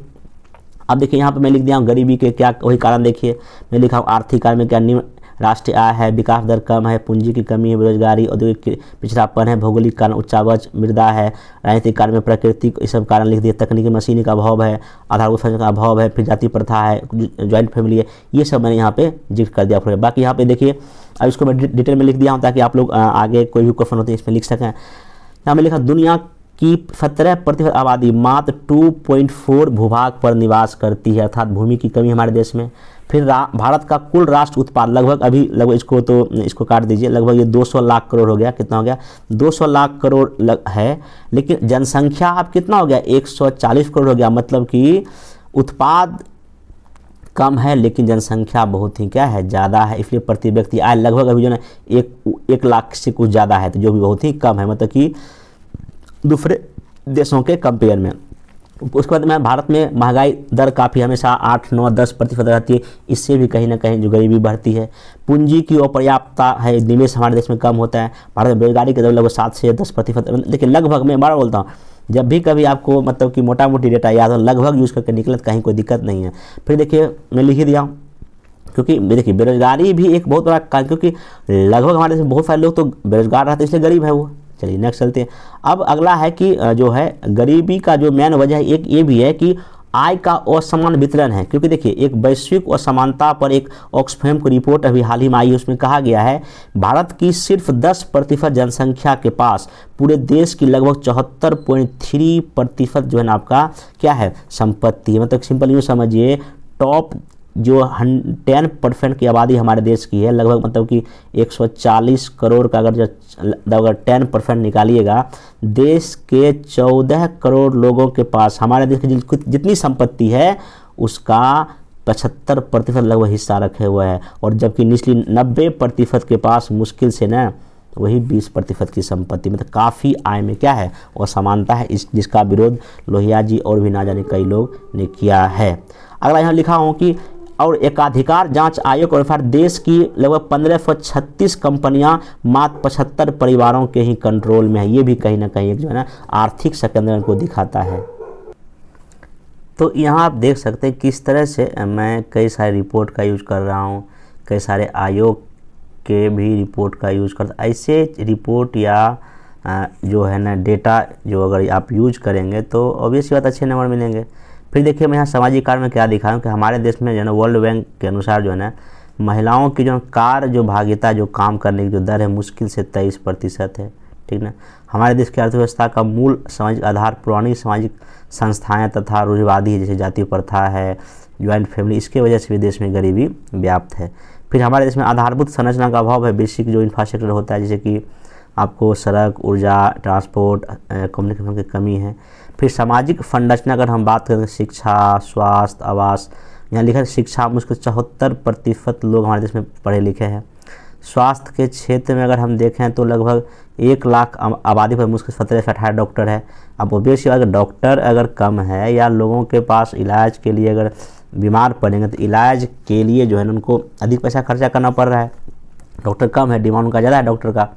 अब देखिए यहाँ पे मैं लिख दिया हूँ गरीबी के क्या वही कारण देखिए मैं लिखा हूँ आर्थिक कारण में क्या निम्न राष्ट्रीय आय है विकास दर कम है पूंजी की कमी है बेरोजगारी औद्योगिक पिछड़ापन है भौगोलिक कारण उच्चावच मृदा है राजनीतिक कारण में प्रकृति इस सब कारण लिख दिए तकनीकी मशीन का अभाव है आधारभूत संरचना का अभाव है फिर जाति प्रथा है ज्वाइंट फैमिली है ये सब मैंने यहाँ पे जिक्र कर दिया फ्रेंड बाकी यहाँ पे देखिए अब इसको मैं डिटेल में लिख दिया हूँ ताकि आप लोग आगे कोई भी क्वेश्चन होते हैं इसमें लिख सकें यहाँ पर लिखा दुनिया कि सत्रह प्रतिशत आबादी मात्र 2.4 भूभाग पर निवास करती है अर्थात भूमि की कमी हमारे देश में फिर भारत का कुल राष्ट्र उत्पाद लगभग अभी लगभग इसको तो इसको काट दीजिए लगभग ये 200 लाख करोड़ हो गया कितना हो गया 200 लाख करोड़ लग, है लेकिन जनसंख्या अब कितना हो गया 140 करोड़ हो गया मतलब कि उत्पाद कम है लेकिन जनसंख्या बहुत ही क्या है ज़्यादा है इसलिए प्रति व्यक्ति आय लगभग अभी जो है एक एक लाख से कुछ ज़्यादा है तो जो भी बहुत ही कम है मतलब कि दूसरे देशों के कंपेयर में उसके बाद मैं भारत में महंगाई दर काफ़ी हमेशा आठ नौ दस प्रतिशत रहती है इससे भी कहीं ना कहीं जो गरीबी बढ़ती है पूंजी की अपर्याप्तता है निवेश हमारे देश में कम होता है भारत में बेरोजगारी के दर लगभग सात से दस प्रतिशत देखिए लगभग मैं बार बोलता हूँ जब भी कभी आपको मतलब कि मोटा मोटी डेटा याद हो लगभग यूज़ करके निकलत तो कहीं कोई दिक्कत नहीं है फिर देखिए मैं लिख ही दिया हूँ क्योंकि देखिए बेरोजगारी भी एक बहुत बड़ा कारण क्योंकि लगभग हमारे देश में बहुत सारे लोग तो बेरोजगार रहते हैं इसलिए गरीब है वो चलिए नेक्स्ट चलते हैं अब अगला है कि जो है गरीबी का जो मेन वजह एक ये भी है कि आय का असमान वितरण है क्योंकि देखिए एक वैश्विक असमानता पर एक ऑक्सफेम की रिपोर्ट अभी हाल ही में आई है उसमें कहा गया है भारत की सिर्फ 10 प्रतिशत जनसंख्या के पास पूरे देश की लगभग चौहत्तर पॉइंट प्रतिशत जो है ना आपका क्या है संपत्ति मतलब सिंपल यूँ समझिए टॉप जो टेन परसेंट की आबादी हमारे देश की है लगभग मतलब कि 140 करोड़ का अगर अगर टेन परसेंट निकालिएगा देश के 14 करोड़ लोगों के पास हमारे देश की जितनी संपत्ति है उसका पचहत्तर प्रतिशत लगभग हिस्सा रखे हुए है और जबकि निचली नब्बे प्रतिशत के पास मुश्किल से ना वही 20 प्रतिशत की संपत्ति मतलब काफ़ी आय में क्या है और समानता है इस जिसका विरोध लोहिया जी और भी ना जाने कई लोग ने किया है अगला यहाँ लिखा हूँ कि और एकाधिकार जांच आयोग और एफ देश की लगभग पंद्रह सौ छत्तीस कंपनियाँ मात्र पचहत्तर परिवारों के ही कंट्रोल में है ये भी कहीं ना कहीं एक जो है ना आर्थिक संकेंद्रण को दिखाता है तो यहाँ आप देख सकते हैं किस तरह से मैं कई सारे रिपोर्ट का यूज़ कर रहा हूँ कई सारे आयोग के भी रिपोर्ट का यूज़ करता ऐसे रिपोर्ट या जो है ना डेटा जो अगर आप यूज करेंगे तो ऑब्वियस बात अच्छे नंबर मिलेंगे फिर देखिए मैं यहाँ सामाजिक कार्य में क्या दिखा रहा हूँ कि हमारे देश में जो है वर्ल्ड बैंक के अनुसार जो है ना महिलाओं की जो कार जो भागीता जो काम करने की जो दर है मुश्किल से तेईस प्रतिशत है ठीक ना हमारे देश की अर्थव्यवस्था का मूल सामाजिक आधार पुरानी सामाजिक संस्थाएं तथा रूढ़िवादी जैसे जाति प्रथा है ज्वाइंट फैमिली इसके वजह से भी देश में गरीबी व्याप्त है फिर हमारे देश में आधारभूत संरचना का अभाव है बेसिक जो इंफ्रास्ट्रक्चर होता है जैसे कि आपको सड़क ऊर्जा ट्रांसपोर्ट कम्युनिकेशन की कमी है फिर सामाजिक संरचना अगर हम बात करें शिक्षा स्वास्थ्य आवास यहाँ लिखा है शिक्षा मुश्किल चौहत्तर प्रतिशत लोग हमारे देश में पढ़े लिखे हैं स्वास्थ्य के क्षेत्र में अगर हम देखें तो लगभग एक लाख आबादी पर मुश्किल सत्रह से अठारह डॉक्टर है अब ओबियस अगर डॉक्टर अगर कम है या लोगों के पास इलाज के लिए अगर बीमार पड़ेंगे तो इलाज के लिए जो है उनको अधिक पैसा खर्चा करना पड़ रहा है डॉक्टर कम है डिमांड उनका ज़्यादा है डॉक्टर का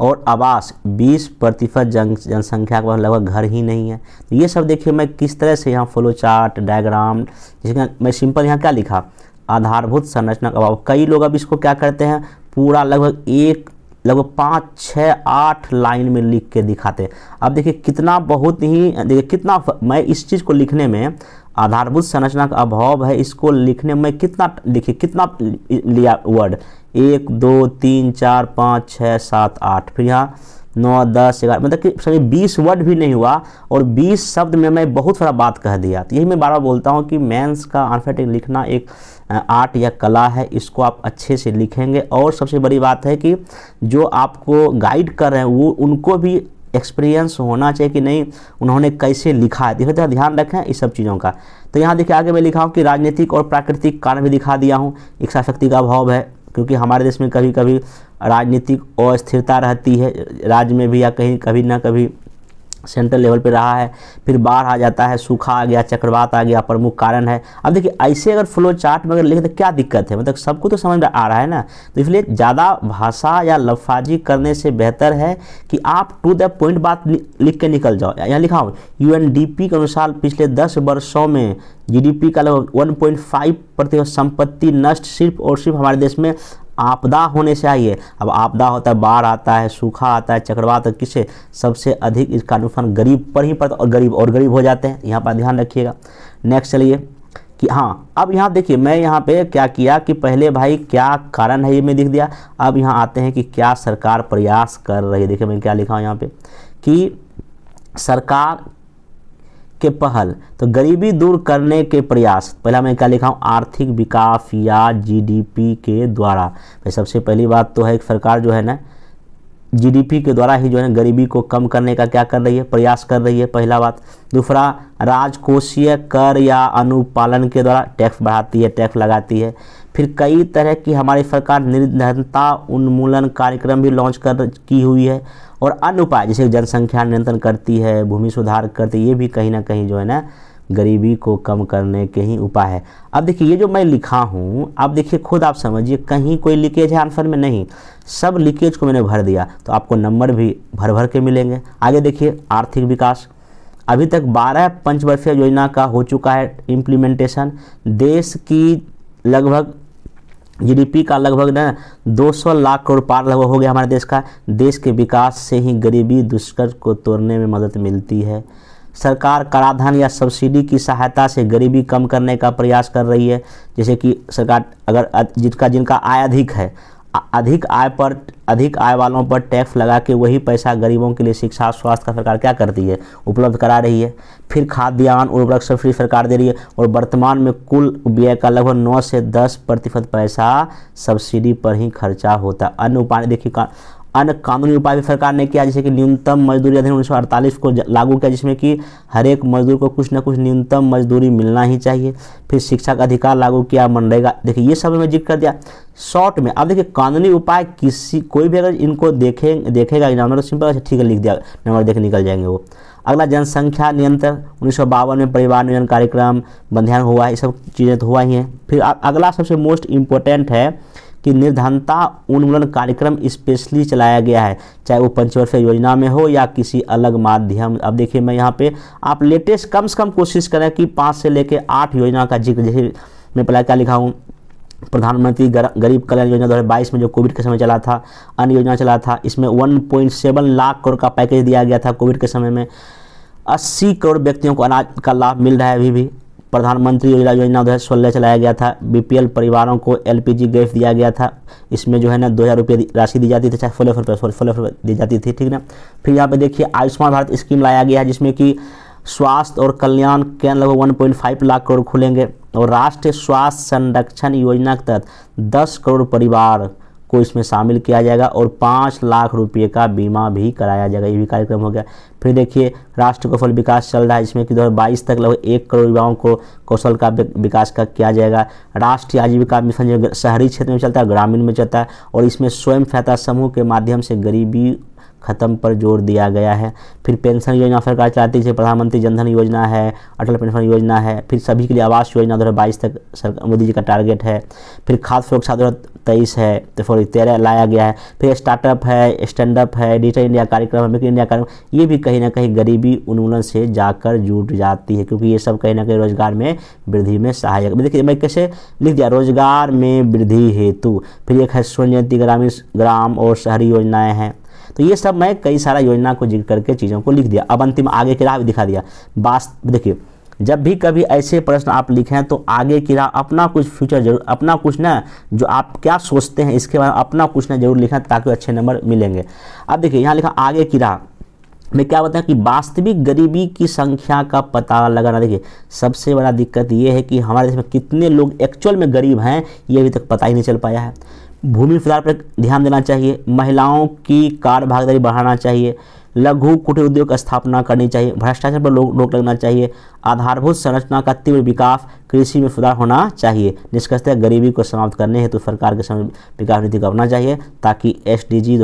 और आवास 20 प्रतिशत जन जनसंख्या के मतलब लगभग घर ही नहीं है तो ये सब देखिए मैं किस तरह से यहाँ फ्लो चार्ट डायग्राम जिसका मैं सिंपल यहाँ क्या लिखा आधारभूत संरचना का अभाव कई लोग अब इसको क्या करते हैं पूरा लगभग एक लगभग पाँच छः आठ लाइन में लिख के दिखाते हैं अब देखिए कितना बहुत ही देखिए कितना मैं इस चीज़ को लिखने में आधारभूत संरचना का अभाव है इसको लिखने में कितना देखिए कितना लिया वर्ड एक दो तीन चार पाँच छः सात आठ फिर यहाँ नौ दस ग्यारह मतलब कि सभी बीस वर्ड भी नहीं हुआ और बीस शब्द में मैं बहुत सारा बात कह दिया तो यही मैं बार बार बोलता हूँ कि मैंस का आर्फेटिक लिखना एक आर्ट या कला है इसको आप अच्छे से लिखेंगे और सबसे बड़ी बात है कि जो आपको गाइड कर रहे हैं वो उनको भी एक्सपीरियंस होना चाहिए कि नहीं उन्होंने कैसे लिखा है देखो ध्यान रखें इस सब चीज़ों का तो यहाँ देखिए आगे मैं लिखा हूँ कि राजनीतिक और प्राकृतिक कारण भी दिखा दिया हूँ इच्छा शक्ति का अभाव है क्योंकि हमारे देश में कभी कभी राजनीतिक अस्थिरता रहती है राज्य में भी या कहीं कभी ना कभी सेंट्रल लेवल पे रहा है फिर बाढ़ आ जाता है सूखा आ गया चक्रवात आ गया प्रमुख कारण है अब देखिए ऐसे अगर फ्लो चार्ट में अगर लिखे तो क्या दिक्कत है मतलब सबको तो समझ में आ रहा है ना तो इसलिए ज़्यादा भाषा या लफाजी करने से बेहतर है कि आप टू द पॉइंट बात लिख के निकल जाओ यहाँ लिखा हूँ यू के अनुसार पिछले दस वर्षों में जी का लगभग वन प्रतिशत संपत्ति नष्ट सिर्फ और सिर्फ हमारे देश में आपदा होने से आई है अब आपदा होता है बाढ़ आता है सूखा आता है चक्रवात किसे सबसे अधिक इसका नुकसान गरीब पर ही पड़ता और गरीब और गरीब हो जाते हैं यहाँ पर ध्यान रखिएगा नेक्स्ट चलिए कि हाँ अब यहाँ देखिए मैं यहाँ पे क्या किया कि पहले भाई क्या कारण है ये मैं दिख दिया अब यहाँ आते हैं कि क्या सरकार प्रयास कर रही है देखिए मैं क्या लिखा हूँ यहाँ पे कि सरकार के पहल तो गरीबी दूर करने के प्रयास पहला मैं क्या लिखा हूँ आर्थिक विकास या जीडीपी के द्वारा भाई सबसे पहली बात तो है एक सरकार जो है ना जीडीपी के द्वारा ही जो है गरीबी को कम करने का क्या कर रही है प्रयास कर रही है पहला बात दूसरा राजकोषीय कर या अनुपालन के द्वारा टैक्स बढ़ाती है टैक्स लगाती है फिर कई तरह की हमारी सरकार निर्धनता उन्मूलन कार्यक्रम भी लॉन्च कर की हुई है और अन्य उपाय जैसे जनसंख्या नियंत्रण करती है भूमि सुधार करती है ये भी कहीं ना कहीं जो है ना गरीबी को कम करने के ही उपाय है अब देखिए ये जो मैं लिखा हूँ अब देखिए खुद आप समझिए कहीं कोई लीकेज है आंसर में नहीं सब लीकेज को मैंने भर दिया तो आपको नंबर भी भर भर के मिलेंगे आगे देखिए आर्थिक विकास अभी तक 12 पंचवर्षीय योजना का हो चुका है इम्प्लीमेंटेशन देश की लगभग जीडीपी का लगभग ना 200 लाख करोड़ पार लगभग हो गया हमारे देश का देश के विकास से ही गरीबी दुष्कर्म को तोड़ने में मदद मिलती है सरकार कराधान या सब्सिडी की सहायता से गरीबी कम करने का प्रयास कर रही है जैसे कि सरकार अगर जिनका जिनका आय अधिक है अधिक आय पर अधिक आय वालों पर टैक्स लगा के वही पैसा गरीबों के लिए शिक्षा स्वास्थ्य का सरकार क्या करती है उपलब्ध करा रही है फिर खाद्यान्न उर्वरक सब्सिडी सरकार दे रही है और वर्तमान में कुल व्यय का लगभग नौ से दस प्रतिशत पैसा सब्सिडी पर ही खर्चा होता है अन्य उपाय देखिए अन्य कानूनी उपाय भी सरकार ने किया जैसे कि न्यूनतम मजदूरी अधिनियम उन्नीस को लागू किया जिसमें कि हर एक मजदूर को कुछ ना कुछ न्यूनतम मजदूरी मिलना ही चाहिए फिर शिक्षा का अधिकार लागू किया मनरेगा देखिए ये सब मैं जिक्र कर दिया शॉर्ट में अब देखिए कानूनी उपाय किसी कोई भी अगर इनको देखे देखेगा नंबर तो सिंपल अच्छा ठीक है लिख दिया नंबर देख निकल जाएंगे वो अगला जनसंख्या नियंत्रण उन्नीस में परिवार नियोजन कार्यक्रम बंध्यान हुआ है ये सब चीज़ें तो हुआ ही हैं फिर अगला सबसे मोस्ट इम्पोर्टेंट है कि निर्धनता उन्मूलन कार्यक्रम स्पेशली चलाया गया है चाहे वो पंचवर्षीय योजना में हो या किसी अलग माध्यम अब देखिए मैं यहाँ पे आप लेटेस्ट कम से कम कोशिश करें कि पाँच से लेकर आठ योजना का जिक्र जैसे मैं पहले क्या लिखा हूँ प्रधानमंत्री गरीब कल्याण योजना दो बाईस में जो कोविड के समय चला था अन्य योजना चला था इसमें 1.7 लाख करोड़ का पैकेज दिया गया था कोविड के समय में 80 करोड़ व्यक्तियों को अनाज का लाभ मिल रहा है अभी भी प्रधानमंत्री उज्ज्वला योजना दो हज़ार सोलह चलाया गया था बीपीएल परिवारों को एलपीजी गैस दिया गया था इसमें जो है ना दो हज़ार रुपये राशि दी जाती थी चाहे सोलह रुपये सोलह रुपये दी जाती थी ठीक ना फिर यहाँ पे देखिए आयुष्मान भारत स्कीम लाया गया है जिसमें कि स्वास्थ्य और कल्याण केंद्र लगभग फाइव लाख करोड़ खुलेंगे और राष्ट्रीय स्वास्थ्य संरक्षण योजना के तहत दस करोड़ परिवार को इसमें शामिल किया जाएगा और पाँच लाख रुपये का बीमा भी कराया जाएगा ये भी कार्यक्रम हो गया फिर देखिए राष्ट्र कौशल विकास चल रहा है जिसमें कि दो तक लगभग एक करोड़ युवाओं को कौशल का विकास का किया जाएगा राष्ट्रीय आजीविका मिशन जो शहरी क्षेत्र में चलता है ग्रामीण में चलता है और इसमें स्वयं सहायता समूह के माध्यम से गरीबी खत्म पर जोर दिया गया है फिर पेंशन योजना सरकार चलाती है प्रधानमंत्री जनधन योजना है अटल पेंशन योजना है फिर सभी के लिए आवास योजना दो तक मोदी जी का टारगेट है फिर खाद्य सुरक्षा दो तेईस है तो सॉरी तेरह लाया गया है फिर स्टार्टअप है स्टैंडअप है डिजिटल इंडिया कार्यक्रम है मेक इंडिया कार्यक्रम ये भी कहीं ना कहीं गरीबी उन्मूलन से जाकर जुट जाती है क्योंकि ये सब कहीं ना कहीं रोजगार में वृद्धि में सहायक देखिए मैं कैसे लिख दिया रोजगार में वृद्धि हेतु फिर एक है स्वर्ण जयंती ग्रामीण ग्राम और शहरी योजनाएँ हैं तो ये सब मैं कई सारा योजना को जिक्र करके चीज़ों को लिख दिया अब अंतिम आगे की राह दिखा दिया बास देखिए जब भी कभी ऐसे प्रश्न आप लिखें तो आगे की राह अपना कुछ फ्यूचर जरूर अपना कुछ ना जो आप क्या सोचते हैं इसके बारे में अपना कुछ ना जरूर लिखें ताकि अच्छे नंबर मिलेंगे अब देखिए यहाँ लिखा आगे की राह मैं क्या बताया कि वास्तविक गरीबी की संख्या का पता लगाना देखिए सबसे बड़ा दिक्कत ये है कि हमारे देश में कितने लोग एक्चुअल में गरीब हैं ये अभी तक पता ही नहीं चल पाया है भूमि सुधार पर ध्यान देना चाहिए महिलाओं की कार भागीदारी बढ़ाना चाहिए लघु कुटीर उद्योग स्थापना करनी चाहिए भ्रष्टाचार पर रोक लगना चाहिए आधारभूत संरचना का तीव्र विकास कृषि में सुधार होना चाहिए निष्कर्षतः गरीबी को समाप्त करने हेतु तो सरकार के समय विकास नीति को अपना चाहिए ताकि एस डी जी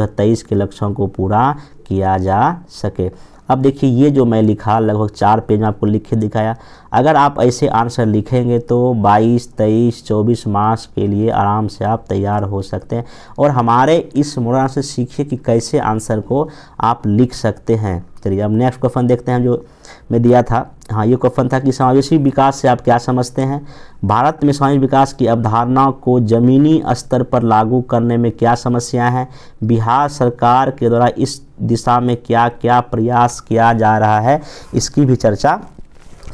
के लक्ष्यों को पूरा किया जा सके अब देखिए ये जो मैं लिखा लगभग चार पेज में आपको लिख के दिखाया अगर आप ऐसे आंसर लिखेंगे तो 22, 23, 24 मास के लिए आराम से आप तैयार हो सकते हैं और हमारे इस मोड़ा से सीखिए कि कैसे आंसर को आप लिख सकते हैं चलिए अब नेक्स्ट क्वेश्चन देखते हैं जो में दिया था हाँ ये क्वेश्चन था कि समावेशी विकास से आप क्या समझते हैं भारत में समावेशी विकास की अवधारणा को जमीनी स्तर पर लागू करने में क्या समस्याएं हैं बिहार सरकार के द्वारा इस दिशा में क्या क्या प्रयास किया जा रहा है इसकी भी चर्चा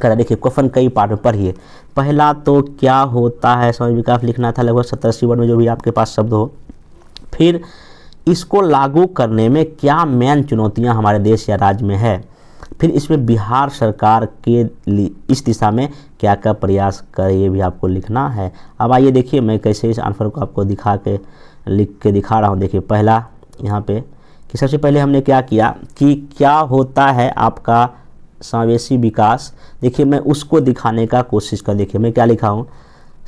करें देखिए क्वेश्चन कई पार्ट में पढ़िए पहला तो क्या होता है समाज विकास लिखना था लगभग सत्तर अस्सी वर्ड में जो भी आपके पास शब्द हो फिर इसको लागू करने में क्या मेन चुनौतियां हमारे देश या राज्य में है फिर इसमें बिहार सरकार के इस दिशा में क्या क्या प्रयास कर ये भी आपको लिखना है अब आइए देखिए मैं कैसे इस आंसर को आपको दिखा के लिख के दिखा रहा हूँ देखिए पहला यहाँ पे कि सबसे पहले हमने क्या किया कि क्या होता है आपका समावेशी विकास देखिए मैं उसको दिखाने का कोशिश कर देखिए मैं क्या लिखा हूँ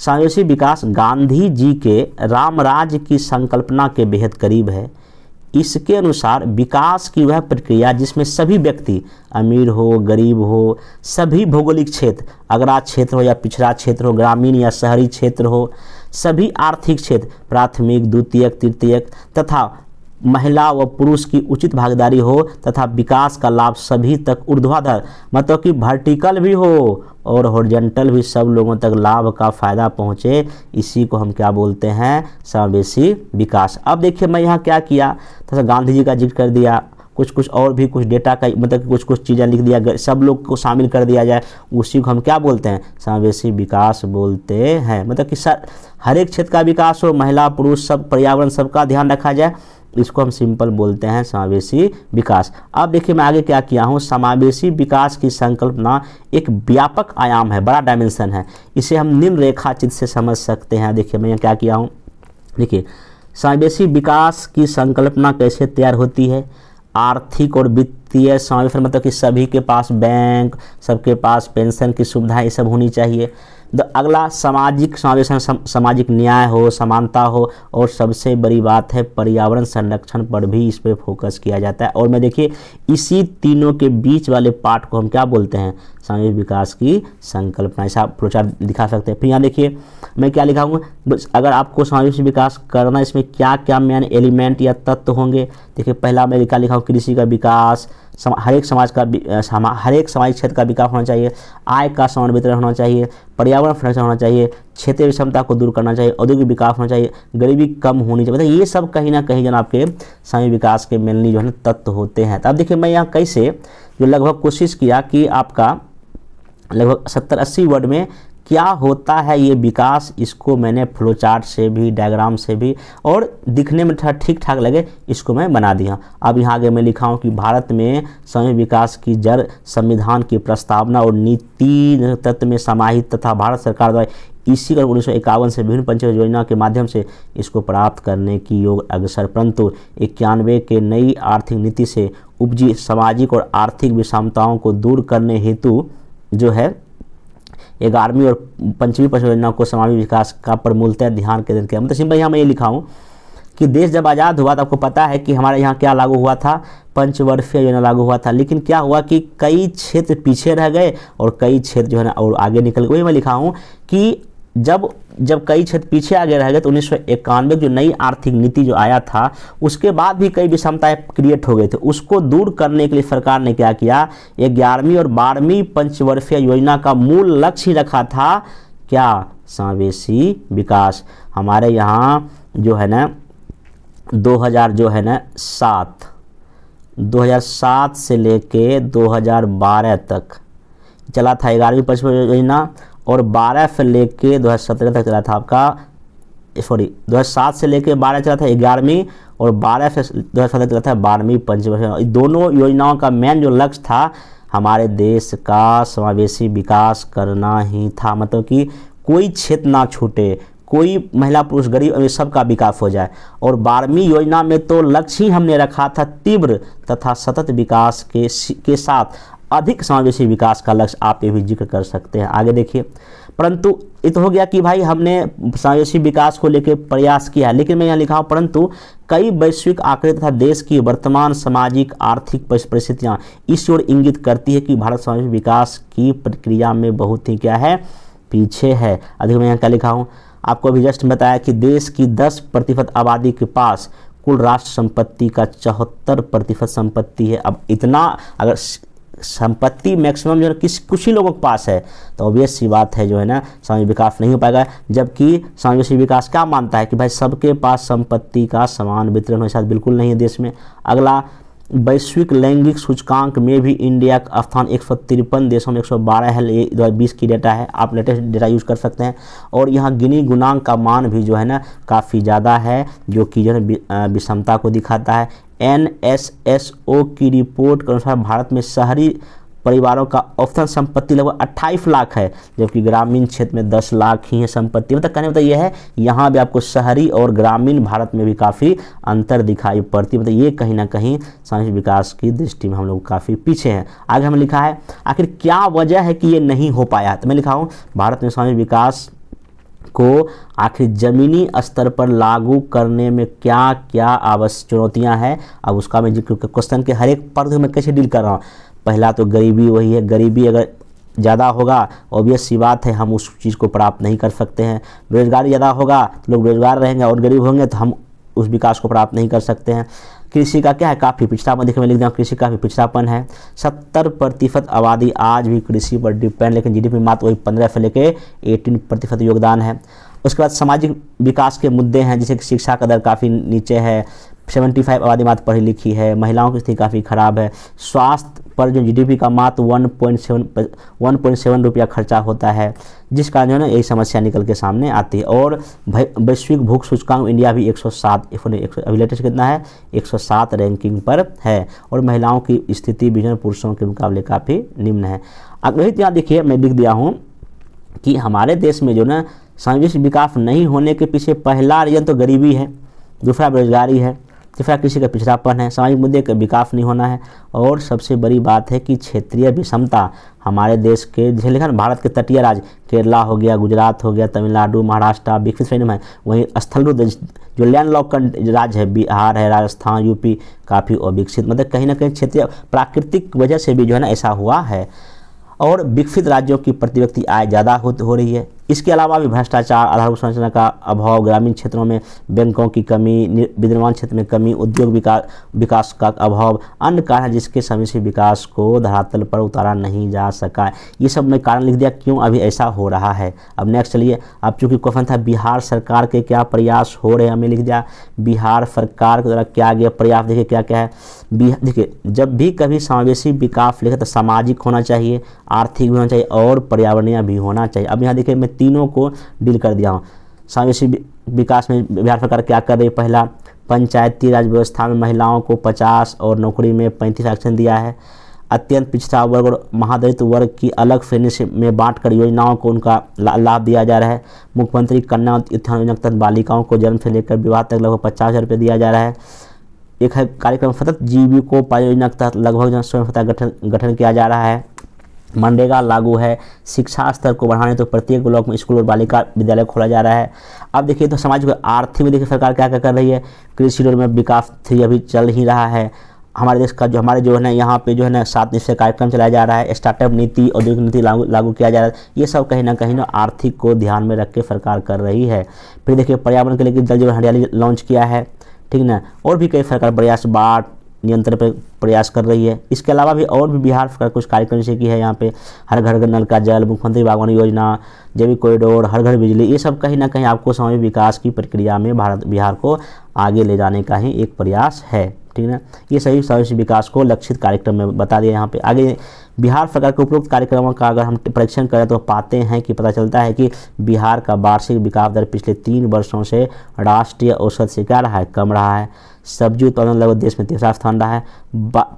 समावेशी विकास गांधी जी के रामराज की संकल्पना के बेहद करीब है इसके अनुसार विकास की वह प्रक्रिया जिसमें सभी व्यक्ति अमीर हो गरीब हो सभी भौगोलिक क्षेत्र अगरा क्षेत्र हो या पिछड़ा क्षेत्र हो ग्रामीण या शहरी क्षेत्र हो सभी आर्थिक क्षेत्र प्राथमिक द्वितीयक तृतीयक तथा महिला व पुरुष की उचित भागीदारी हो तथा विकास का लाभ सभी तक ऊर्ध्वाधर मतलब कि वर्टिकल भी हो और हॉर्जेंटल भी सब लोगों तक लाभ का फायदा पहुँचे इसी को हम क्या बोलते हैं समावेशी विकास अब देखिए मैं यहाँ क्या किया तथा गांधी जी का जिक्र कर दिया कुछ कुछ और भी कुछ डेटा का मतलब कुछ कुछ चीज़ें लिख दिया सब लोग को शामिल कर दिया जाए उसी को हम क्या बोलते हैं समावेशी विकास बोलते हैं मतलब कि सर हर एक क्षेत्र का विकास हो महिला पुरुष सब पर्यावरण सबका ध्यान रखा जाए इसको हम सिंपल बोलते हैं समावेशी विकास अब देखिए मैं आगे क्या किया हूँ समावेशी विकास की संकल्पना एक व्यापक आयाम है बड़ा डायमेंशन है इसे हम निम्न रेखा चित्र से समझ सकते हैं देखिए मैं क्या किया हूँ देखिए समावेशी विकास की संकल्पना कैसे तैयार होती है आर्थिक और वित्तीय समावेशन मतलब कि सभी के पास बैंक सबके पास पेंशन की सुविधा ये सब होनी चाहिए द अगला सामाजिक समावेशन सम, सामाजिक न्याय हो समानता हो और सबसे बड़ी बात है पर्यावरण संरक्षण पर भी इस पर फोकस किया जाता है और मैं देखिए इसी तीनों के बीच वाले पार्ट को हम क्या बोलते हैं सामाजिक विकास की संकल्पना ऐसा प्रचार दिखा सकते हैं फिर यहाँ देखिए मैं क्या लिखाऊंगा अगर आपको सामाजिक विकास करना इसमें क्या क्या मेन एलिमेंट या तत्व होंगे देखिए पहला मैं क्या लिखा कृषि का विकास हर एक समाज का हर एक सामाजिक क्षेत्र का विकास होना चाहिए आय का समान वितरण होना चाहिए पर्यावरण संरक्षण होना चाहिए क्षेत्रीय विषमता को दूर करना चाहिए औद्योगिक विकास होना चाहिए गरीबी कम होनी चाहिए मतलब ये सब कहीं ना कहीं जो आपके सामयिक विकास के मेनली जो है तत्व होते हैं तो अब देखिए मैं यहाँ कैसे जो लगभग कोशिश किया कि आपका लगभग सत्तर अस्सी वर्ड में क्या होता है ये विकास इसको मैंने फ्लो चार्ट से भी डायग्राम से भी और दिखने में ठीक ठाक लगे इसको मैं बना दिया अब यहाँ आगे मैं लिखा हूँ कि भारत में समय विकास की जड़ संविधान की प्रस्तावना और नीति तत्व में समाहित तथा भारत सरकार द्वारा इसी कर उन्नीस से विभिन्न पंचायत योजना के माध्यम से इसको प्राप्त करने की योग अग्रसर परंतु इक्यानवे के नई आर्थिक नीति से उपजी सामाजिक और आर्थिक विषमताओं को दूर करने हेतु जो है ग्यारहवीं और पंचवीं परिषद योजना को समावी विकास का प्रमूलतः ध्यान केंद्रित किया मतलब सिंपल यहाँ मैं ये लिखा हूँ कि देश जब आज़ाद हुआ तो आपको पता है कि हमारे यहाँ क्या लागू हुआ था पंचवर्षीय योजना लागू हुआ था लेकिन क्या हुआ कि कई क्षेत्र पीछे रह गए और कई क्षेत्र जो है ना और आगे निकल गए वही मैं लिखा हूँ कि जब जब कई क्षेत्र पीछे आगे रह गए तो उन्नीस जो नई आर्थिक नीति जो आया था उसके बाद भी कई विषमताएं क्रिएट हो गई थी उसको दूर करने के लिए सरकार ने क्या किया ग्यारहवीं और बारहवीं पंचवर्षीय योजना का मूल लक्ष्य ही रखा था क्या समावेशी विकास हमारे यहाँ जो है ना 2000 जो है ना सात 2007 से लेके 2012 तक चला था ग्यारहवीं पंचवर्षीय योजना और 12 से लेके 2017 तक चला था आपका सॉरी 2007 से लेके 12 चला था ग्यारहवीं और 12 से 2017 चला था बारहवीं पंचवर्षीय दोनों योजनाओं का मेन जो लक्ष्य था हमारे देश का समावेशी विकास करना ही था मतलब कि कोई क्षेत्र ना छूटे कोई महिला पुरुष गरीब अमीर सबका विकास हो जाए और बारहवीं योजना में तो लक्ष्य ही हमने रखा था तीव्र तथा सतत विकास के के साथ अधिक समावेशी विकास का लक्ष्य आप ये भी जिक्र कर सकते हैं आगे देखिए परंतु ये तो हो गया कि भाई हमने समावेशी विकास को लेकर प्रयास किया है लेकिन मैं यहाँ लिखा हूँ परंतु कई वैश्विक आंकड़े तथा देश की वर्तमान सामाजिक आर्थिक परिस्थितियाँ इस ओर इंगित करती है कि भारत समावेशी विकास की प्रक्रिया में बहुत ही क्या है पीछे है अधिक मैं यहाँ क्या लिखा हूँ आपको अभी जस्ट बताया कि देश की दस प्रतिशत आबादी के पास कुल राष्ट्र संपत्ति का चौहत्तर प्रतिशत संपत्ति है अब इतना अगर संपत्ति मैक्सिमम जो है किस कुछ ही लोगों के पास है तो ऑब्वियस सी बात है जो है ना सामाजिक विकास नहीं हो पाएगा जबकि सामाजिक विकास क्या मानता है कि भाई सबके पास संपत्ति का समान वितरण हो साथ बिल्कुल नहीं है देश में अगला वैश्विक लैंगिक सूचकांक में भी इंडिया का स्थान एक देशों में 112 है ये दो की डेटा है आप लेटेस्ट डेटा यूज़ कर सकते हैं और यहाँ गिनी गुणांक का मान भी जो है ना काफ़ी ज़्यादा है जो कि जो है विषमता को दिखाता है एन की रिपोर्ट के अनुसार भारत में शहरी परिवारों का औसतन संपत्ति लगभग अट्ठाईस लाख है जबकि ग्रामीण क्षेत्र में दस लाख ही है संपत्ति मतलब कहने मतलब यह है यहाँ भी आपको शहरी और ग्रामीण भारत में भी काफ़ी अंतर दिखाई पड़ती है मतलब ये कहीं ना कहीं सामाजिक विकास की दृष्टि में हम लोग काफ़ी पीछे हैं आगे हमें लिखा है आखिर क्या वजह है कि ये नहीं हो पाया तो मैं लिखा हूँ भारत में सामाजिक विकास को आखिर ज़मीनी स्तर पर लागू करने में क्या क्या आवश्यक चुनौतियां हैं अब उसका मैं जिक्र क्वेश्चन के हर एक पर्द में कैसे डील कर रहा हूँ पहला तो गरीबी वही है गरीबी अगर ज़्यादा होगा ऑबियस सी बात है हम उस चीज़ को प्राप्त नहीं कर सकते हैं बेरोजगारी ज़्यादा होगा तो लोग बेरोजगार रहेंगे और गरीब होंगे तो हम उस विकास को प्राप्त नहीं कर सकते हैं कृषि का क्या है काफ़ी पिछड़ापन देखिए मैं लिख दिया कृषि काफ़ी पिछड़ापन है सत्तर प्रतिशत आबादी आज भी कृषि पर डिपेंड लेकिन जी मात्र वही पंद्रह से लेकर एटीन प्रतिशत योगदान है उसके बाद सामाजिक विकास के मुद्दे हैं जैसे कि शिक्षा का दर काफ़ी नीचे है सेवेंटी फाइव आबादी मात्र पढ़ी लिखी है महिलाओं की स्थिति काफ़ी ख़राब है स्वास्थ्य पर जो जीडीपी का मात्र one point seven one point seven रुपया खर्चा होता है जिस कारण जो है ना यही समस्या निकल के सामने आती है और वैश्विक भूख सूचकांक इंडिया भी 107 सौ अभी लेटेस्ट कितना है 107 रैंकिंग पर है और महिलाओं की स्थिति भी जो पुरुषों के मुकाबले काफ़ी निम्न है अगले यहाँ देखिए मैं लिख दिया हूँ कि हमारे देश में जो ना समावेश विकास नहीं होने के पीछे पहला रीजन तो गरीबी है दूसरा बेरोजगारी है तीसरा कृषि का पिछड़ापन है सामाजिक मुद्दे का विकास नहीं होना है और सबसे बड़ी बात है कि क्षेत्रीय विषमता हमारे देश के जैसे लिखा ना भारत के तटीय राज्य केरला हो गया गुजरात हो गया तमिलनाडु महाराष्ट्र विकसित श्रेणी में वहीं स्थल जो लैंड लॉक राज्य है बिहार है राजस्थान यूपी काफ़ी अविकसित मतलब कहीं ना कहीं क्षेत्रीय प्राकृतिक वजह से भी जो है ना ऐसा हुआ है और विकसित राज्यों की प्रति व्यक्ति आय ज़्यादा हो रही है इसके अलावा भी भ्रष्टाचार आधारभूत संरचना का अभाव ग्रामीण क्षेत्रों में बैंकों की कमी विनिर्माण क्षेत्र में कमी उद्योग विकास विकास का अभाव अन्य कारण है जिसके समय से विकास को धरातल पर उतारा नहीं जा सका ये सब ने कारण लिख दिया क्यों अभी ऐसा हो रहा है अब नेक्स्ट चलिए अब चूँकि क्वेश्चन था बिहार सरकार के क्या प्रयास हो रहे हैं हमें लिख दिया बिहार सरकार के द्वारा क्या गया प्रयास देखिए क्या क्या है देखिए जब भी कभी समावेशी विकास लिखे तो सामाजिक होना चाहिए आर्थिक भी होना चाहिए और पर्यावरणीय भी होना चाहिए अब यहाँ देखिए मैं तीनों को डील कर दिया हो सामिशी विकास में बिहार सरकार क्या कर रही है पहला पंचायती राज व्यवस्था में महिलाओं को 50 और नौकरी में 35 आरक्षण दिया है अत्यंत पिछड़ा वर्ग और महादलित वर्ग की अलग श्रेणी में बांट कर योजनाओं को उनका लाभ दिया जा रहा है मुख्यमंत्री कन्या उत्थान योजना के तहत बालिकाओं को जन्म से लेकर विवाह तक लगभग पचास हज़ार रुपये दिया जा रहा है एक है कार्यक्रम सतत जीवी को पाय योजना के तहत लगभग स्वयं गठन गठन किया जा रहा है मनरेगा लागू है शिक्षा स्तर को बढ़ाने तो प्रत्येक ब्लॉक में स्कूल और बालिका विद्यालय खोला जा रहा है अब देखिए तो समाज को आर्थिक में देखिए सरकार क्या क्या कर रही है कृषि रोड में विकास थ्री अभी चल ही रहा है हमारे देश का जो हमारे जो है ना यहाँ पे जो है ना सात निश्चय कार्यक्रम चलाया जा रहा है स्टार्टअप नीति औद्योगिक नीति लागू लागू किया जा रहा है ये सब कहीं ना कहीं ना आर्थिक को ध्यान में रख के सरकार कर रही है फिर देखिए पर्यावरण के लिए जल जीवन हरियाली लॉन्च किया है ठीक ना और भी कई सरकार प्रयास बाढ़ नियंत्रण पर प्रयास कर रही है इसके अलावा भी और भी बिहार सरकार कुछ कार्यक्रम जैसे कि है यहाँ पे हर घर नल का जल मुख्यमंत्री बागवानी योजना जैविक कॉरिडोर हर घर बिजली ये सब कहीं ना कहीं आपको समय विकास की प्रक्रिया में भारत बिहार को आगे ले जाने का ही एक प्रयास है ठीक है ये सभी समय विकास को लक्षित कार्यक्रम में बता दिया यहाँ पे आगे बिहार सरकार के उपरोक्त कार्यक्रमों का अगर हम परीक्षण करें तो पाते हैं कि पता चलता है कि बिहार का वार्षिक विकास दर पिछले तीन वर्षों से राष्ट्रीय औसत से क्या रहा है कम रहा है सब्जी उत्पादन लगभग देश में तीसरा स्थान रहा है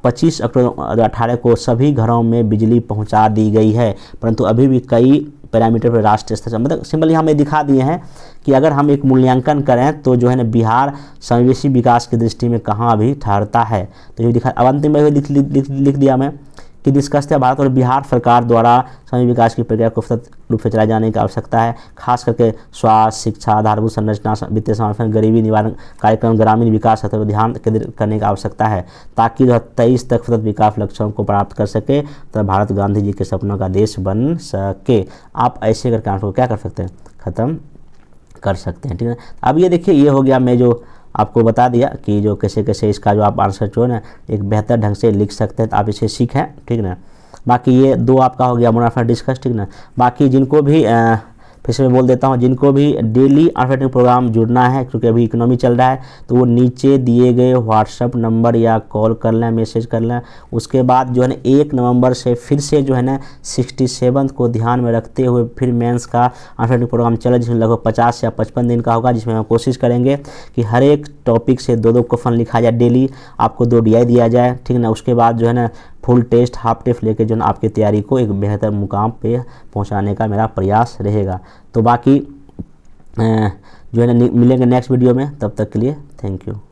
पच्चीस अक्टूबर अठारह को सभी घरों में बिजली पहुंचा दी गई है परंतु अभी भी कई पैरामीटर पर राष्ट्रीय स्तर मतलब सिंपल यहाँ हमें दिखा दिए हैं कि अगर हम एक मूल्यांकन करें तो जो है ना बिहार समावेशी विकास की दृष्टि में कहाँ अभी ठहरता है तो ये दिखा अब अंतिम में लिख लिख दिया मैं कि निष्कर्षत भारत और बिहार सरकार द्वारा स्वामी विकास की प्रक्रिया को सतत रूप से चलाए जाने की आवश्यकता है खास करके स्वास्थ्य शिक्षा आधारभूत संरचना वित्तीय समर्थन गरीबी निवारण कार्यक्रम ग्रामीण विकास पर ध्यान केंद्रित करने की आवश्यकता है ताकि दो तेईस तक सतत विकास लक्ष्यों को प्राप्त कर सके तो भारत गांधी जी के सपनों का देश बन सके आप ऐसे करके आंसर को क्या कर सकते हैं ख़त्म कर सकते हैं ठीक है अब ये देखिए ये हो गया मैं जो आपको बता दिया कि जो कैसे कैसे इसका जो आप आंसर जो है ना एक बेहतर ढंग से लिख सकते हैं तो आप इसे सीखें ठीक ना बाकी ये दो आपका हो गया मुनाफा डिस्कस ठीक ना बाकी जिनको भी आ, फिर से मैं बोल देता हूँ जिनको भी डेली अनफेटिंग प्रोग्राम जुड़ना है क्योंकि अभी इकोनॉमी चल रहा है तो वो नीचे दिए गए व्हाट्सअप नंबर या कॉल कर लें मैसेज कर लें उसके बाद जो है ना एक नवंबर से फिर से जो है ना सिक्सटी सेवन्थ को ध्यान में रखते हुए फिर मेंस का अनफेटिंग प्रोग्राम चला जिसमें लगभग पचास या पचपन दिन का होगा जिसमें हम कोशिश करेंगे कि हर एक टॉपिक से दो दो क्वेश्चन लिखा जाए डेली आपको दो डी दिया जाए ठीक है ना उसके बाद जो है ना फुल टेस्ट हाफ टेस्ट लेके जो आपकी तैयारी को एक बेहतर मुकाम पे पहुंचाने का मेरा प्रयास रहेगा तो बाकी जो है ना मिलेंगे नेक्स्ट वीडियो में तब तक के लिए थैंक यू